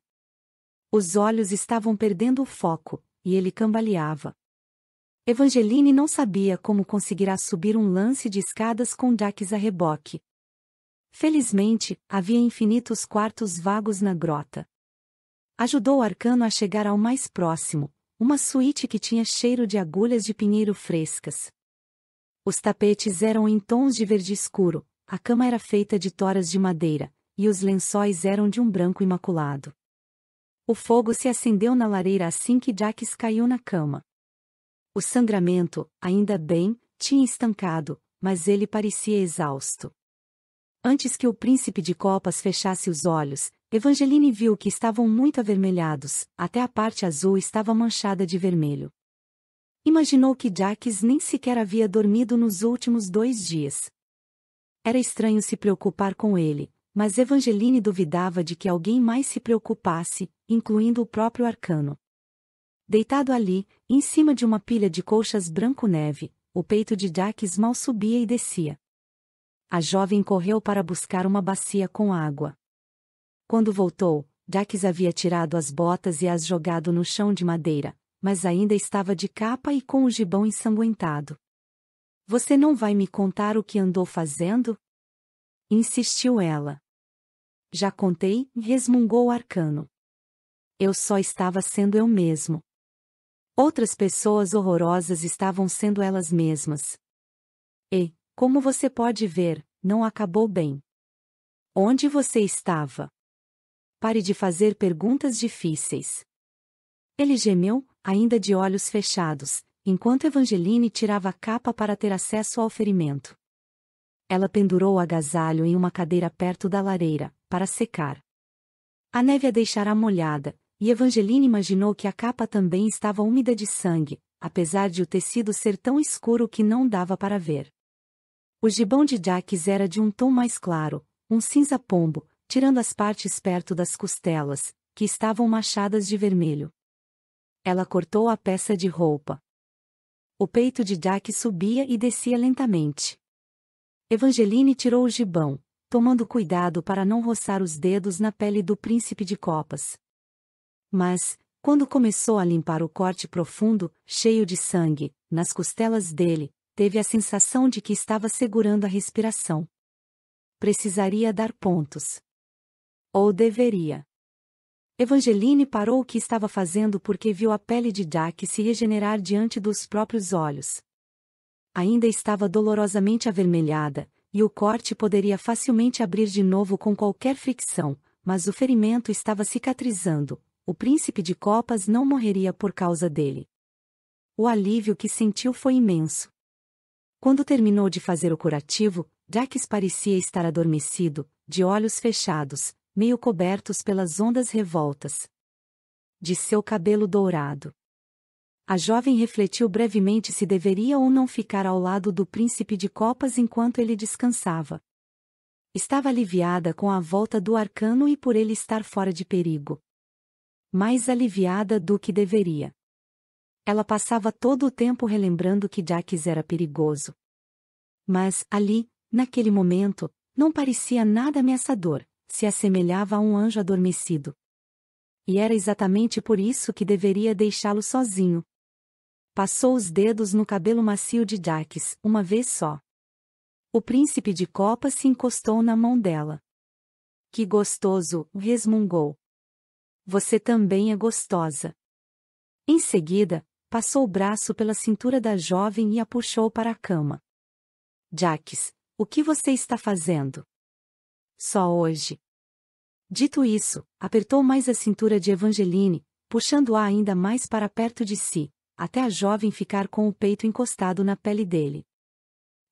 Os olhos estavam perdendo o foco, e ele cambaleava. Evangeline não sabia como conseguirá subir um lance de escadas com Jaques a reboque. Felizmente, havia infinitos quartos vagos na grota. Ajudou o arcano a chegar ao mais próximo, uma suíte que tinha cheiro de agulhas de pinheiro frescas. Os tapetes eram em tons de verde escuro, a cama era feita de toras de madeira, e os lençóis eram de um branco imaculado. O fogo se acendeu na lareira assim que Jacques caiu na cama. O sangramento, ainda bem, tinha estancado, mas ele parecia exausto. Antes que o príncipe de copas fechasse os olhos, Evangeline viu que estavam muito avermelhados, até a parte azul estava manchada de vermelho. Imaginou que Jacques nem sequer havia dormido nos últimos dois dias. Era estranho se preocupar com ele, mas Evangeline duvidava de que alguém mais se preocupasse, incluindo o próprio arcano. Deitado ali, em cima de uma pilha de colchas branco-neve, o peito de Jacques mal subia e descia. A jovem correu para buscar uma bacia com água. Quando voltou, Jacques havia tirado as botas e as jogado no chão de madeira, mas ainda estava de capa e com o gibão ensanguentado. Você não vai me contar o que andou fazendo? Insistiu ela. Já contei, resmungou o arcano. Eu só estava sendo eu mesmo. Outras pessoas horrorosas estavam sendo elas mesmas. E, como você pode ver, não acabou bem. Onde você estava? Pare de fazer perguntas difíceis. Ele gemeu, ainda de olhos fechados, enquanto Evangeline tirava a capa para ter acesso ao ferimento. Ela pendurou o agasalho em uma cadeira perto da lareira, para secar. A neve a deixara molhada, e Evangeline imaginou que a capa também estava úmida de sangue, apesar de o tecido ser tão escuro que não dava para ver. O gibão de Jacques era de um tom mais claro, um cinza pombo, tirando as partes perto das costelas, que estavam machadas de vermelho. Ela cortou a peça de roupa. O peito de Jack subia e descia lentamente. Evangeline tirou o gibão, tomando cuidado para não roçar os dedos na pele do príncipe de copas. Mas, quando começou a limpar o corte profundo, cheio de sangue, nas costelas dele, teve a sensação de que estava segurando a respiração. Precisaria dar pontos. Ou deveria. Evangeline parou o que estava fazendo porque viu a pele de Jack se regenerar diante dos próprios olhos. Ainda estava dolorosamente avermelhada, e o corte poderia facilmente abrir de novo com qualquer fricção, mas o ferimento estava cicatrizando. O príncipe de copas não morreria por causa dele. O alívio que sentiu foi imenso. Quando terminou de fazer o curativo, Jacques parecia estar adormecido, de olhos fechados, meio cobertos pelas ondas revoltas de seu cabelo dourado. A jovem refletiu brevemente se deveria ou não ficar ao lado do príncipe de copas enquanto ele descansava. Estava aliviada com a volta do arcano e por ele estar fora de perigo. Mais aliviada do que deveria. Ela passava todo o tempo relembrando que Jaques era perigoso. Mas, ali, naquele momento, não parecia nada ameaçador, se assemelhava a um anjo adormecido. E era exatamente por isso que deveria deixá-lo sozinho. Passou os dedos no cabelo macio de Jaques, uma vez só. O príncipe de copa se encostou na mão dela. Que gostoso, resmungou. Você também é gostosa. Em seguida, passou o braço pela cintura da jovem e a puxou para a cama. Jaques, o que você está fazendo? Só hoje. Dito isso, apertou mais a cintura de Evangeline, puxando-a ainda mais para perto de si, até a jovem ficar com o peito encostado na pele dele.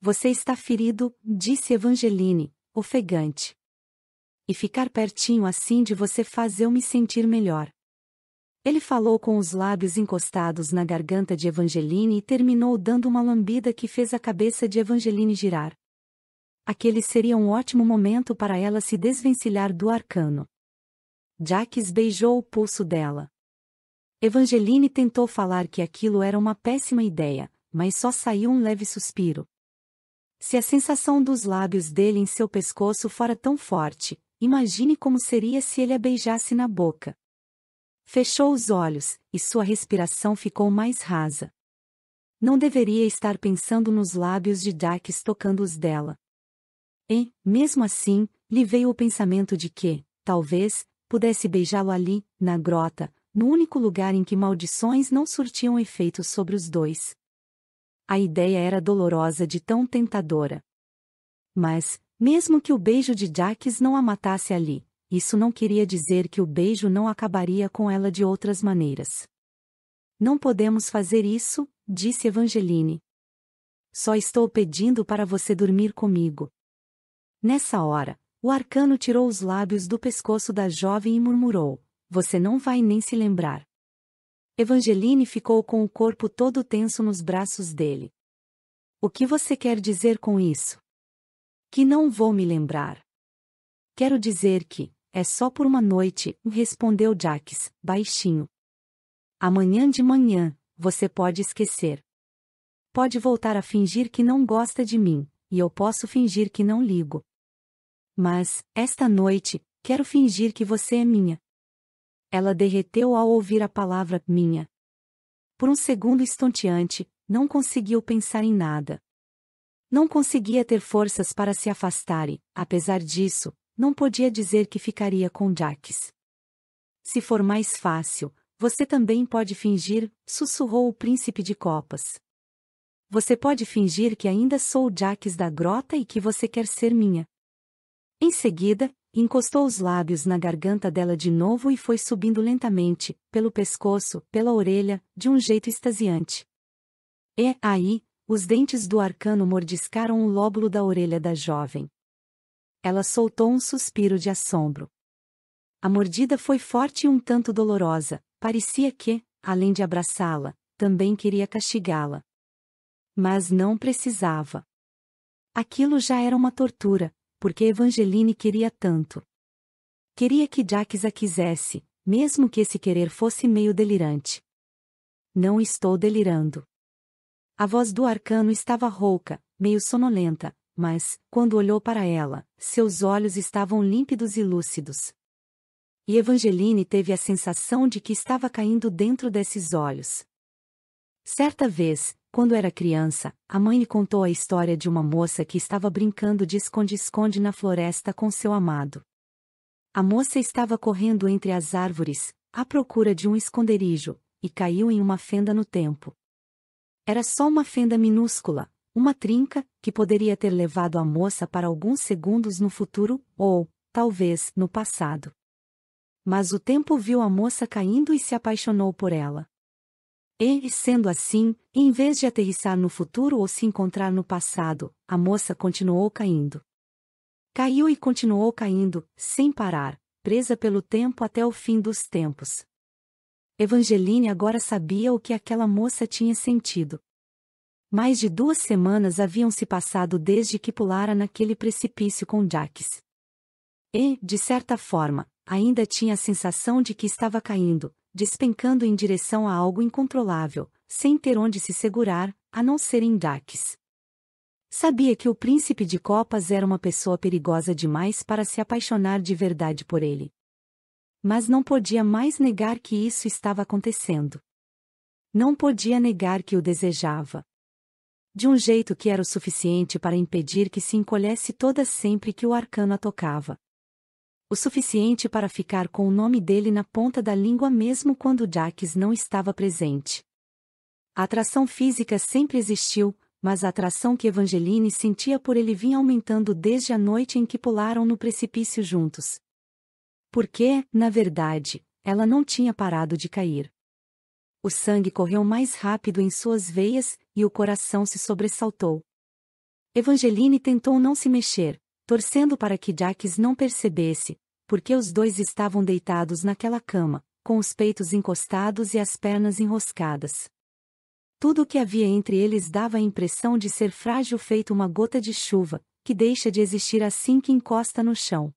Você está ferido, disse Evangeline, ofegante. E ficar pertinho assim de você faz eu me sentir melhor. Ele falou com os lábios encostados na garganta de Evangeline e terminou dando uma lambida que fez a cabeça de Evangeline girar. Aquele seria um ótimo momento para ela se desvencilhar do arcano. Jacques beijou o pulso dela. Evangeline tentou falar que aquilo era uma péssima ideia, mas só saiu um leve suspiro. Se a sensação dos lábios dele em seu pescoço fora tão forte, imagine como seria se ele a beijasse na boca. Fechou os olhos, e sua respiração ficou mais rasa. Não deveria estar pensando nos lábios de Jacques tocando os dela. E, mesmo assim, lhe veio o pensamento de que, talvez, pudesse beijá-lo ali, na grota, no único lugar em que maldições não surtiam efeito sobre os dois. A ideia era dolorosa de tão tentadora. Mas, mesmo que o beijo de Jacques não a matasse ali, isso não queria dizer que o beijo não acabaria com ela de outras maneiras. Não podemos fazer isso, disse Evangeline. Só estou pedindo para você dormir comigo. Nessa hora, o arcano tirou os lábios do pescoço da jovem e murmurou: Você não vai nem se lembrar. Evangeline ficou com o corpo todo tenso nos braços dele. O que você quer dizer com isso? Que não vou me lembrar. Quero dizer que, é só por uma noite, respondeu Jax, baixinho. Amanhã de manhã, você pode esquecer. Pode voltar a fingir que não gosta de mim, e eu posso fingir que não ligo. Mas, esta noite, quero fingir que você é minha. Ela derreteu ao ouvir a palavra minha. Por um segundo estonteante, não conseguiu pensar em nada. Não conseguia ter forças para se afastar e, apesar disso, não podia dizer que ficaria com Jax. Se for mais fácil, você também pode fingir, sussurrou o príncipe de copas. Você pode fingir que ainda sou Jax da grota e que você quer ser minha. Em seguida, encostou os lábios na garganta dela de novo e foi subindo lentamente, pelo pescoço, pela orelha, de um jeito extasiante. E, aí, os dentes do arcano mordiscaram o lóbulo da orelha da jovem. Ela soltou um suspiro de assombro. A mordida foi forte e um tanto dolorosa, parecia que, além de abraçá-la, também queria castigá-la. Mas não precisava. Aquilo já era uma tortura, porque Evangeline queria tanto. Queria que Jacques a quisesse, mesmo que esse querer fosse meio delirante. Não estou delirando. A voz do arcano estava rouca, meio sonolenta, mas, quando olhou para ela, seus olhos estavam límpidos e lúcidos. E Evangeline teve a sensação de que estava caindo dentro desses olhos. Certa vez, quando era criança, a mãe lhe contou a história de uma moça que estava brincando de esconde-esconde na floresta com seu amado. A moça estava correndo entre as árvores, à procura de um esconderijo, e caiu em uma fenda no tempo. Era só uma fenda minúscula, uma trinca, que poderia ter levado a moça para alguns segundos no futuro, ou, talvez, no passado. Mas o tempo viu a moça caindo e se apaixonou por ela. E, sendo assim, em vez de aterrissar no futuro ou se encontrar no passado, a moça continuou caindo. Caiu e continuou caindo, sem parar, presa pelo tempo até o fim dos tempos. Evangeline agora sabia o que aquela moça tinha sentido. Mais de duas semanas haviam se passado desde que pulara naquele precipício com Jacques. E, de certa forma, ainda tinha a sensação de que estava caindo, despencando em direção a algo incontrolável, sem ter onde se segurar, a não ser em Dax. Sabia que o príncipe de Copas era uma pessoa perigosa demais para se apaixonar de verdade por ele. Mas não podia mais negar que isso estava acontecendo. Não podia negar que o desejava. De um jeito que era o suficiente para impedir que se encolhesse toda sempre que o arcano a tocava o suficiente para ficar com o nome dele na ponta da língua mesmo quando Jacques não estava presente. A atração física sempre existiu, mas a atração que Evangeline sentia por ele vinha aumentando desde a noite em que pularam no precipício juntos. Porque, na verdade, ela não tinha parado de cair. O sangue correu mais rápido em suas veias e o coração se sobressaltou. Evangeline tentou não se mexer, torcendo para que Jacques não percebesse, porque os dois estavam deitados naquela cama, com os peitos encostados e as pernas enroscadas. Tudo o que havia entre eles dava a impressão de ser frágil feito uma gota de chuva, que deixa de existir assim que encosta no chão.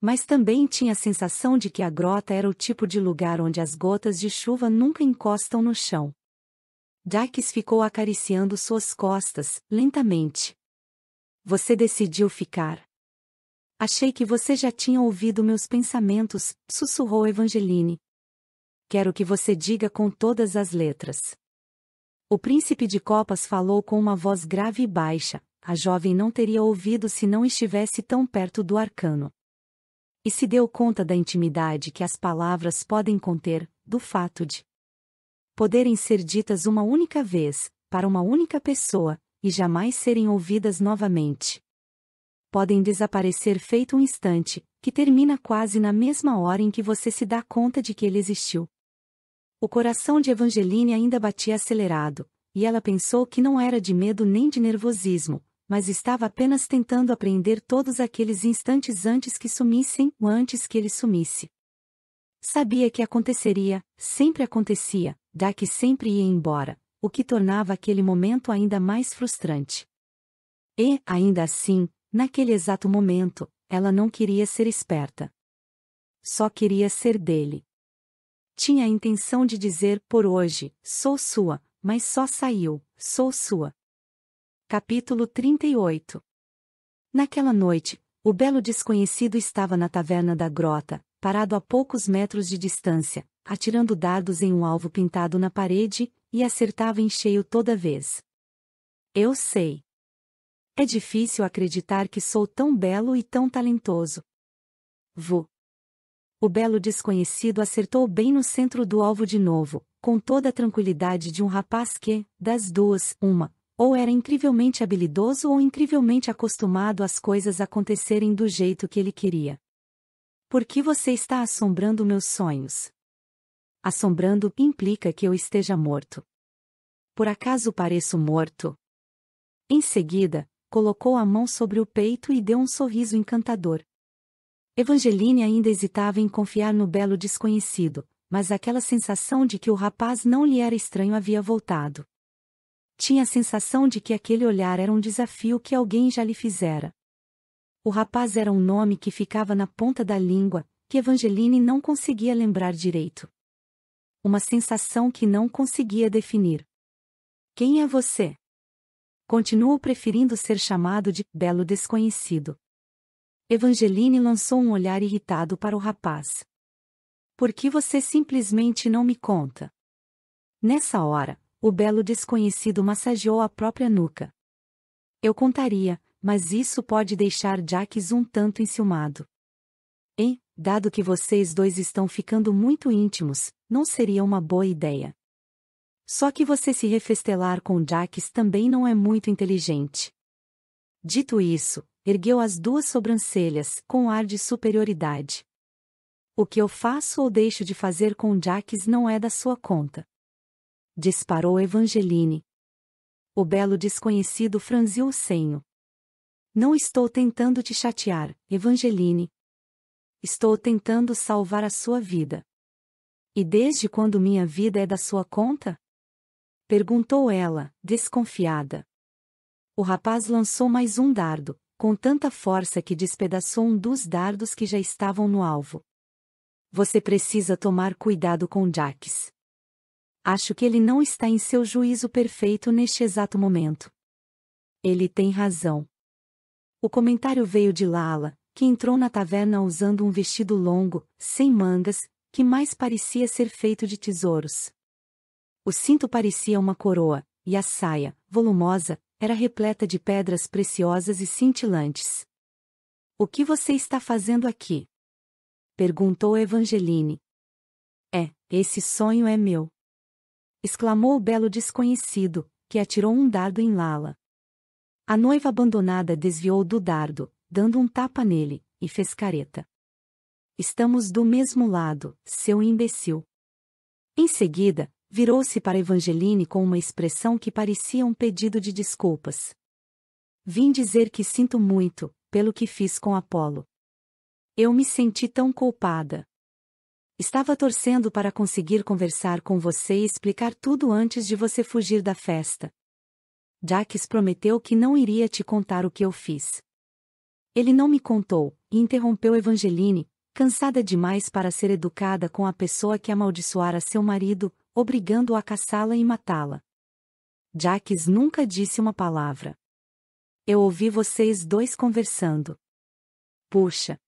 Mas também tinha a sensação de que a grota era o tipo de lugar onde as gotas de chuva nunca encostam no chão. Jacques ficou acariciando suas costas, lentamente você decidiu ficar. Achei que você já tinha ouvido meus pensamentos, sussurrou Evangeline. Quero que você diga com todas as letras. O príncipe de Copas falou com uma voz grave e baixa, a jovem não teria ouvido se não estivesse tão perto do arcano. E se deu conta da intimidade que as palavras podem conter, do fato de poderem ser ditas uma única vez, para uma única pessoa, e jamais serem ouvidas novamente. Podem desaparecer feito um instante, que termina quase na mesma hora em que você se dá conta de que ele existiu. O coração de Evangeline ainda batia acelerado, e ela pensou que não era de medo nem de nervosismo, mas estava apenas tentando apreender todos aqueles instantes antes que sumissem ou antes que ele sumisse. Sabia que aconteceria, sempre acontecia, que sempre ia embora, o que tornava aquele momento ainda mais frustrante. E, ainda assim, naquele exato momento, ela não queria ser esperta. Só queria ser dele. Tinha a intenção de dizer por hoje, sou sua, mas só saiu, sou sua. Capítulo 38 Naquela noite, o belo desconhecido estava na taverna da grota, parado a poucos metros de distância, atirando dardos em um alvo pintado na parede, e acertava em cheio toda vez. Eu sei. É difícil acreditar que sou tão belo e tão talentoso. Vu. O belo desconhecido acertou bem no centro do alvo de novo, com toda a tranquilidade de um rapaz que, das duas, uma, ou era incrivelmente habilidoso ou incrivelmente acostumado às coisas acontecerem do jeito que ele queria. Por que você está assombrando meus sonhos? assombrando implica que eu esteja morto. Por acaso pareço morto? Em seguida, colocou a mão sobre o peito e deu um sorriso encantador. Evangeline ainda hesitava em confiar no belo desconhecido, mas aquela sensação de que o rapaz não lhe era estranho havia voltado. Tinha a sensação de que aquele olhar era um desafio que alguém já lhe fizera. O rapaz era um nome que ficava na ponta da língua, que Evangeline não conseguia lembrar direito uma sensação que não conseguia definir. Quem é você? Continuo preferindo ser chamado de belo desconhecido. Evangeline lançou um olhar irritado para o rapaz. Por que você simplesmente não me conta? Nessa hora, o belo desconhecido massageou a própria nuca. Eu contaria, mas isso pode deixar Jacques um tanto enciumado. Hein? dado que vocês dois estão ficando muito íntimos, não seria uma boa ideia. Só que você se refestelar com Jax também não é muito inteligente. Dito isso, ergueu as duas sobrancelhas, com ar de superioridade. O que eu faço ou deixo de fazer com Jax não é da sua conta. Disparou Evangeline. O belo desconhecido franziu o senho. Não estou tentando te chatear, Evangeline, Estou tentando salvar a sua vida. E desde quando minha vida é da sua conta? Perguntou ela, desconfiada. O rapaz lançou mais um dardo, com tanta força que despedaçou um dos dardos que já estavam no alvo. Você precisa tomar cuidado com Jax. Acho que ele não está em seu juízo perfeito neste exato momento. Ele tem razão. O comentário veio de Lala, que entrou na taverna usando um vestido longo, sem mangas, que mais parecia ser feito de tesouros. O cinto parecia uma coroa, e a saia, volumosa, era repleta de pedras preciosas e cintilantes. O que você está fazendo aqui? perguntou Evangeline. É, esse sonho é meu. exclamou o belo desconhecido, que atirou um dardo em Lala. A noiva abandonada desviou do dardo, dando um tapa nele, e fez careta. Estamos do mesmo lado, seu imbecil. Em seguida, virou-se para Evangeline com uma expressão que parecia um pedido de desculpas. Vim dizer que sinto muito, pelo que fiz com Apolo. Eu me senti tão culpada. Estava torcendo para conseguir conversar com você e explicar tudo antes de você fugir da festa. Jacques prometeu que não iria te contar o que eu fiz. Ele não me contou, e interrompeu Evangeline, cansada demais para ser educada com a pessoa que amaldiçoara seu marido, obrigando-o a caçá-la e matá-la. Jacques nunca disse uma palavra. Eu ouvi vocês dois conversando. Puxa!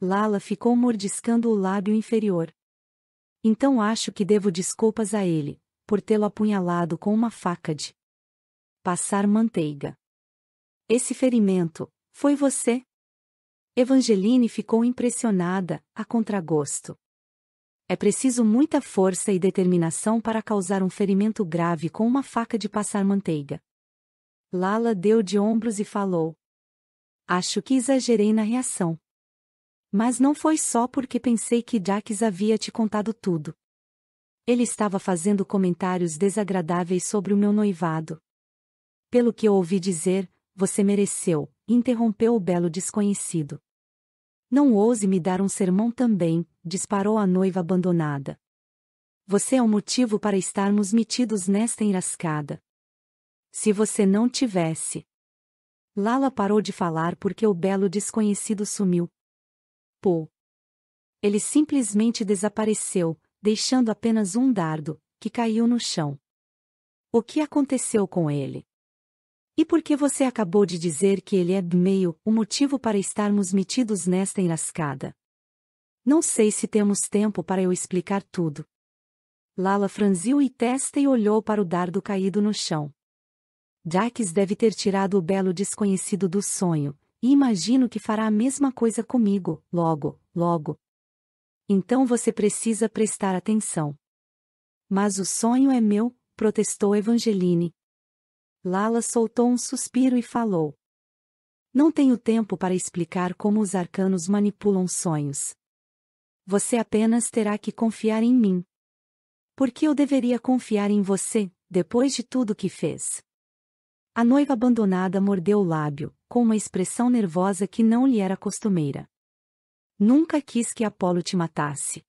Lala ficou mordiscando o lábio inferior. Então acho que devo desculpas a ele, por tê-lo apunhalado com uma faca de passar manteiga. Esse ferimento, foi você? Evangeline ficou impressionada, a contragosto. É preciso muita força e determinação para causar um ferimento grave com uma faca de passar manteiga. Lala deu de ombros e falou: Acho que exagerei na reação. Mas não foi só porque pensei que Jacques havia te contado tudo. Ele estava fazendo comentários desagradáveis sobre o meu noivado. Pelo que eu ouvi dizer, você mereceu, interrompeu o belo desconhecido. Não ouse me dar um sermão também, disparou a noiva abandonada. Você é o motivo para estarmos metidos nesta enrascada. Se você não tivesse. Lala parou de falar porque o belo desconhecido sumiu. Pô! Ele simplesmente desapareceu, deixando apenas um dardo, que caiu no chão. O que aconteceu com ele? E por que você acabou de dizer que ele é meio o motivo para estarmos metidos nesta enrascada? Não sei se temos tempo para eu explicar tudo. Lala franziu e testa e olhou para o dardo caído no chão. Jax deve ter tirado o belo desconhecido do sonho, e imagino que fará a mesma coisa comigo, logo, logo. Então você precisa prestar atenção. Mas o sonho é meu, protestou Evangeline, Lala soltou um suspiro e falou. Não tenho tempo para explicar como os arcanos manipulam sonhos. Você apenas terá que confiar em mim. Por que eu deveria confiar em você, depois de tudo que fez? A noiva abandonada mordeu o lábio, com uma expressão nervosa que não lhe era costumeira. Nunca quis que Apolo te matasse.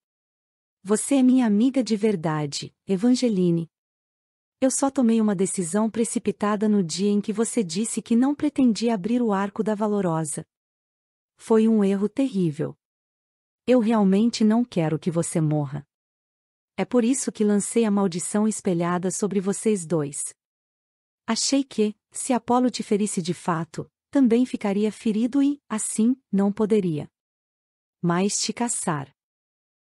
Você é minha amiga de verdade, Evangeline, eu só tomei uma decisão precipitada no dia em que você disse que não pretendia abrir o arco da Valorosa. Foi um erro terrível. Eu realmente não quero que você morra. É por isso que lancei a maldição espelhada sobre vocês dois. Achei que, se Apolo te ferisse de fato, também ficaria ferido e, assim, não poderia. Mas te caçar.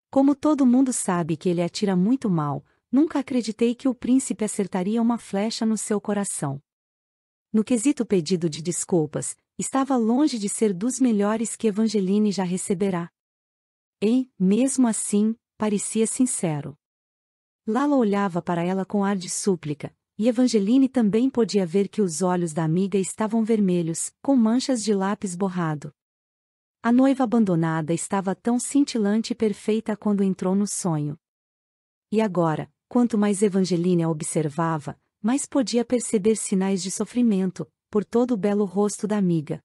Como todo mundo sabe que ele atira muito mal, Nunca acreditei que o príncipe acertaria uma flecha no seu coração. No quesito pedido de desculpas, estava longe de ser dos melhores que Evangeline já receberá. E, mesmo assim, parecia sincero. Lala olhava para ela com ar de súplica, e Evangeline também podia ver que os olhos da amiga estavam vermelhos, com manchas de lápis borrado. A noiva abandonada estava tão cintilante e perfeita quando entrou no sonho. E agora, Quanto mais Evangelina observava, mais podia perceber sinais de sofrimento, por todo o belo rosto da amiga.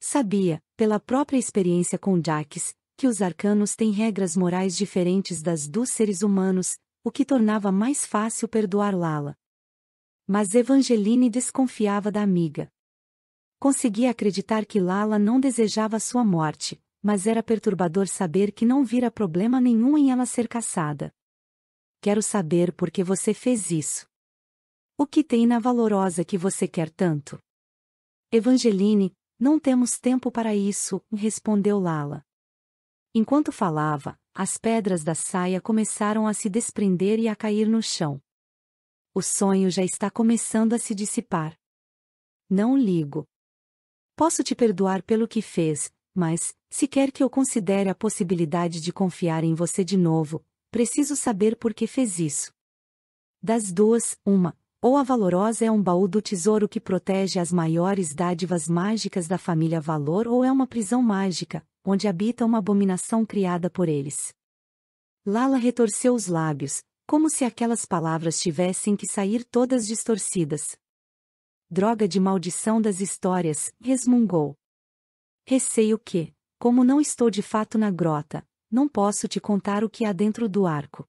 Sabia, pela própria experiência com Jaques, que os arcanos têm regras morais diferentes das dos seres humanos, o que tornava mais fácil perdoar Lala. Mas Evangeline desconfiava da amiga. Conseguia acreditar que Lala não desejava sua morte, mas era perturbador saber que não vira problema nenhum em ela ser caçada quero saber por que você fez isso. O que tem na valorosa que você quer tanto? Evangeline, não temos tempo para isso, respondeu Lala. Enquanto falava, as pedras da saia começaram a se desprender e a cair no chão. O sonho já está começando a se dissipar. Não ligo. Posso te perdoar pelo que fez, mas, se quer que eu considere a possibilidade de confiar em você de novo, Preciso saber por que fez isso. Das duas, uma, ou a valorosa é um baú do tesouro que protege as maiores dádivas mágicas da família Valor ou é uma prisão mágica, onde habita uma abominação criada por eles. Lala retorceu os lábios, como se aquelas palavras tivessem que sair todas distorcidas. Droga de maldição das histórias, resmungou. Receio que, como não estou de fato na grota, não posso te contar o que há dentro do arco.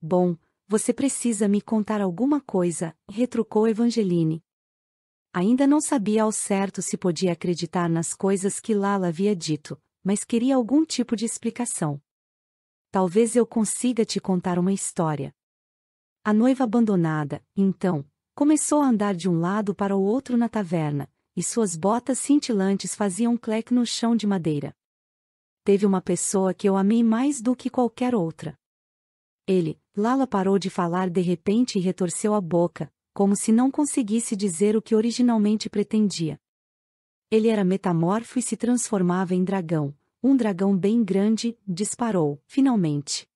Bom, você precisa me contar alguma coisa, retrucou Evangeline. Ainda não sabia ao certo se podia acreditar nas coisas que Lala havia dito, mas queria algum tipo de explicação. Talvez eu consiga te contar uma história. A noiva abandonada, então, começou a andar de um lado para o outro na taverna, e suas botas cintilantes faziam um no chão de madeira teve uma pessoa que eu amei mais do que qualquer outra. Ele, Lala parou de falar de repente e retorceu a boca, como se não conseguisse dizer o que originalmente pretendia. Ele era metamorfo e se transformava em dragão, um dragão bem grande, disparou, finalmente.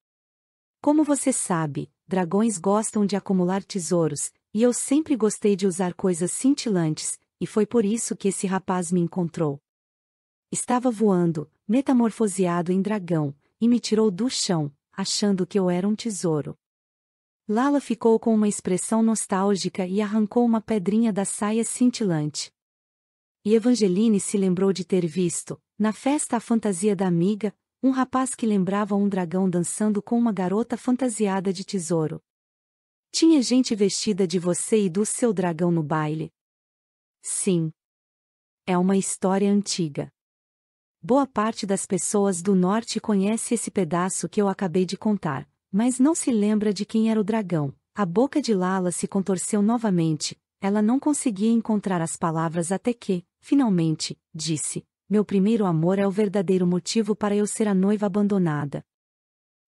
Como você sabe, dragões gostam de acumular tesouros, e eu sempre gostei de usar coisas cintilantes, e foi por isso que esse rapaz me encontrou. Estava voando, metamorfoseado em dragão, e me tirou do chão, achando que eu era um tesouro. Lala ficou com uma expressão nostálgica e arrancou uma pedrinha da saia cintilante. E Evangeline se lembrou de ter visto, na festa à fantasia da amiga, um rapaz que lembrava um dragão dançando com uma garota fantasiada de tesouro. Tinha gente vestida de você e do seu dragão no baile. Sim. É uma história antiga. Boa parte das pessoas do norte conhece esse pedaço que eu acabei de contar, mas não se lembra de quem era o dragão. A boca de Lala se contorceu novamente, ela não conseguia encontrar as palavras até que, finalmente, disse: Meu primeiro amor é o verdadeiro motivo para eu ser a noiva abandonada.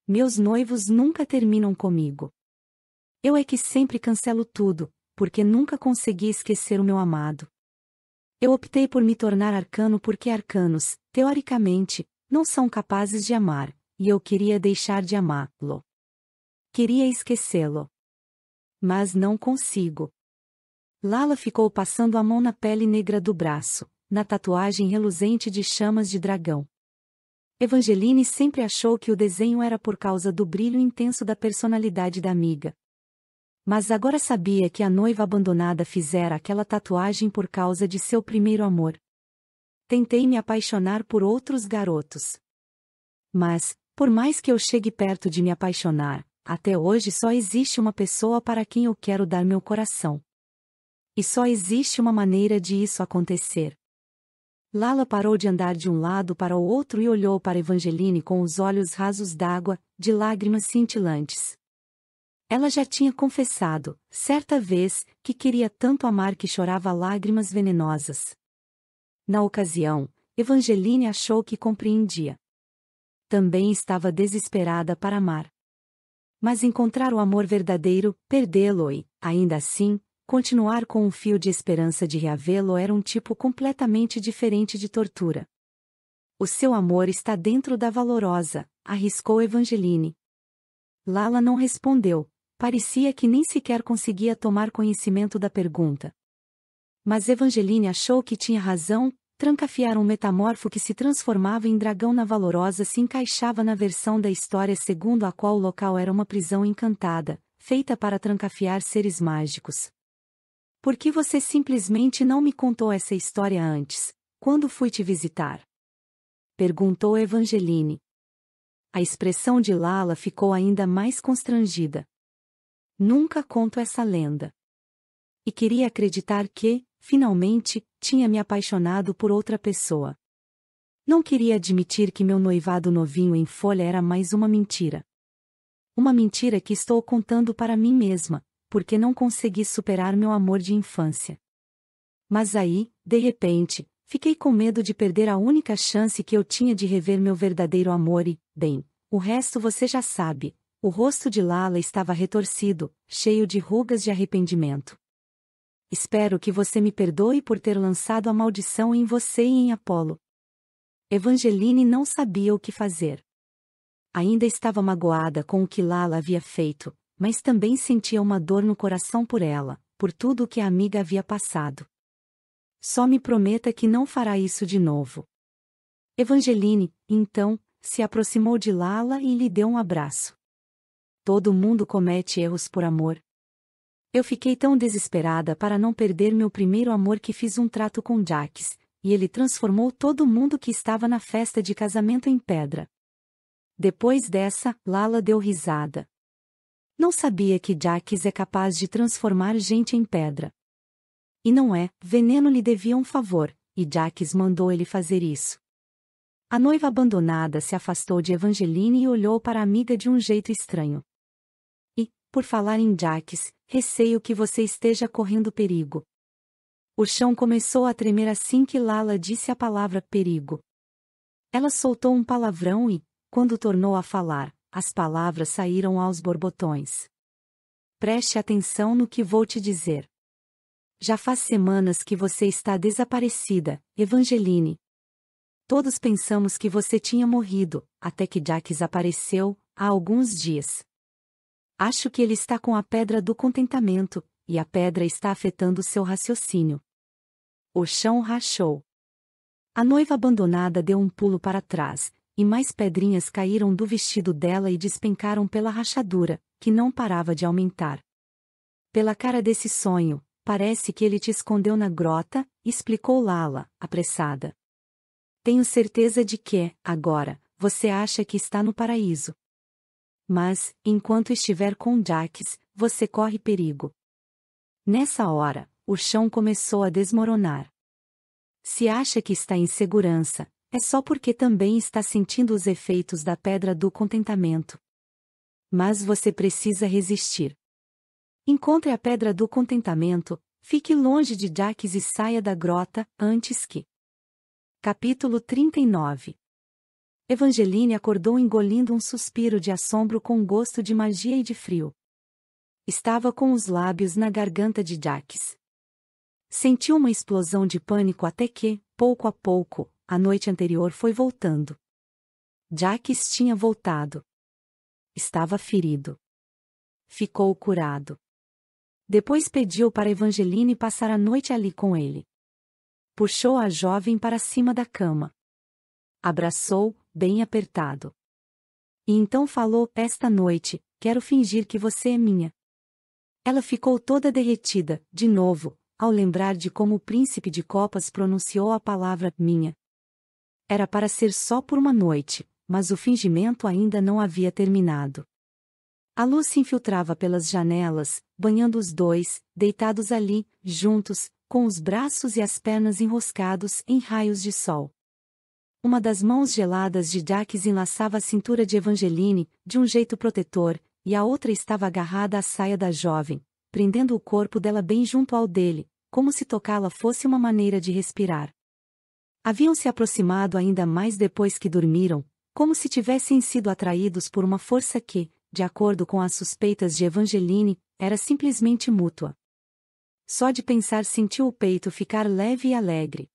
Meus noivos nunca terminam comigo. Eu é que sempre cancelo tudo, porque nunca consegui esquecer o meu amado. Eu optei por me tornar arcano porque arcanos, teoricamente, não são capazes de amar, e eu queria deixar de amá-lo. Queria esquecê-lo. Mas não consigo. Lala ficou passando a mão na pele negra do braço, na tatuagem reluzente de chamas de dragão. Evangeline sempre achou que o desenho era por causa do brilho intenso da personalidade da amiga, mas agora sabia que a noiva abandonada fizera aquela tatuagem por causa de seu primeiro amor. Tentei me apaixonar por outros garotos. Mas, por mais que eu chegue perto de me apaixonar, até hoje só existe uma pessoa para quem eu quero dar meu coração. E só existe uma maneira de isso acontecer. Lala parou de andar de um lado para o outro e olhou para Evangeline com os olhos rasos d'água, de lágrimas cintilantes. Ela já tinha confessado, certa vez, que queria tanto amar que chorava lágrimas venenosas. Na ocasião, Evangeline achou que compreendia. Também estava desesperada para amar. Mas encontrar o amor verdadeiro, perdê-lo e, ainda assim, continuar com um fio de esperança de reavê-lo era um tipo completamente diferente de tortura. O seu amor está dentro da valorosa, arriscou Evangeline. Lala não respondeu, Parecia que nem sequer conseguia tomar conhecimento da pergunta. Mas Evangeline achou que tinha razão, trancafiar um metamorfo que se transformava em dragão na valorosa se encaixava na versão da história segundo a qual o local era uma prisão encantada, feita para trancafiar seres mágicos. Por que você simplesmente não me contou essa história antes, quando fui te visitar? Perguntou Evangeline. A expressão de Lala ficou ainda mais constrangida. Nunca conto essa lenda. E queria acreditar que, finalmente, tinha me apaixonado por outra pessoa. Não queria admitir que meu noivado novinho em folha era mais uma mentira. Uma mentira que estou contando para mim mesma, porque não consegui superar meu amor de infância. Mas aí, de repente, fiquei com medo de perder a única chance que eu tinha de rever meu verdadeiro amor e, bem, o resto você já sabe, o rosto de Lala estava retorcido, cheio de rugas de arrependimento. Espero que você me perdoe por ter lançado a maldição em você e em Apolo. Evangeline não sabia o que fazer. Ainda estava magoada com o que Lala havia feito, mas também sentia uma dor no coração por ela, por tudo o que a amiga havia passado. Só me prometa que não fará isso de novo. Evangeline, então, se aproximou de Lala e lhe deu um abraço todo mundo comete erros por amor. Eu fiquei tão desesperada para não perder meu primeiro amor que fiz um trato com Jax, e ele transformou todo mundo que estava na festa de casamento em pedra. Depois dessa, Lala deu risada. Não sabia que Jax é capaz de transformar gente em pedra. E não é, Veneno lhe devia um favor, e Jax mandou ele fazer isso. A noiva abandonada se afastou de Evangeline e olhou para a amiga de um jeito estranho. Por falar em Jacks, receio que você esteja correndo perigo. O chão começou a tremer assim que Lala disse a palavra perigo. Ela soltou um palavrão e, quando tornou a falar, as palavras saíram aos borbotões. Preste atenção no que vou te dizer. Já faz semanas que você está desaparecida, Evangeline. Todos pensamos que você tinha morrido, até que Jacks apareceu, há alguns dias. Acho que ele está com a pedra do contentamento, e a pedra está afetando seu raciocínio. O chão rachou. A noiva abandonada deu um pulo para trás, e mais pedrinhas caíram do vestido dela e despencaram pela rachadura, que não parava de aumentar. Pela cara desse sonho, parece que ele te escondeu na grota, explicou Lala, apressada. Tenho certeza de que, agora, você acha que está no paraíso. Mas, enquanto estiver com Jax, você corre perigo. Nessa hora, o chão começou a desmoronar. Se acha que está em segurança, é só porque também está sentindo os efeitos da pedra do contentamento. Mas você precisa resistir. Encontre a pedra do contentamento, fique longe de Jax e saia da grota, antes que. Capítulo 39 Evangeline acordou engolindo um suspiro de assombro com gosto de magia e de frio. Estava com os lábios na garganta de Jaques. Sentiu uma explosão de pânico até que, pouco a pouco, a noite anterior foi voltando. Jaques tinha voltado. Estava ferido. Ficou curado. Depois pediu para Evangeline passar a noite ali com ele. Puxou a jovem para cima da cama. Abraçou, bem apertado. E então falou: Esta noite, quero fingir que você é minha. Ela ficou toda derretida, de novo, ao lembrar de como o príncipe de copas pronunciou a palavra minha. Era para ser só por uma noite, mas o fingimento ainda não havia terminado. A luz se infiltrava pelas janelas, banhando os dois, deitados ali, juntos, com os braços e as pernas enroscados em raios de sol. Uma das mãos geladas de Jacques enlaçava a cintura de Evangeline, de um jeito protetor, e a outra estava agarrada à saia da jovem, prendendo o corpo dela bem junto ao dele, como se tocá-la fosse uma maneira de respirar. Haviam se aproximado ainda mais depois que dormiram, como se tivessem sido atraídos por uma força que, de acordo com as suspeitas de Evangeline, era simplesmente mútua. Só de pensar sentiu o peito ficar leve e alegre.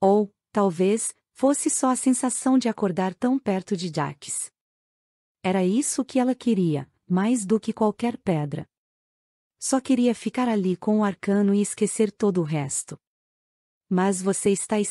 Ou, talvez, Fosse só a sensação de acordar tão perto de Jax. Era isso que ela queria, mais do que qualquer pedra. Só queria ficar ali com o arcano e esquecer todo o resto. Mas você está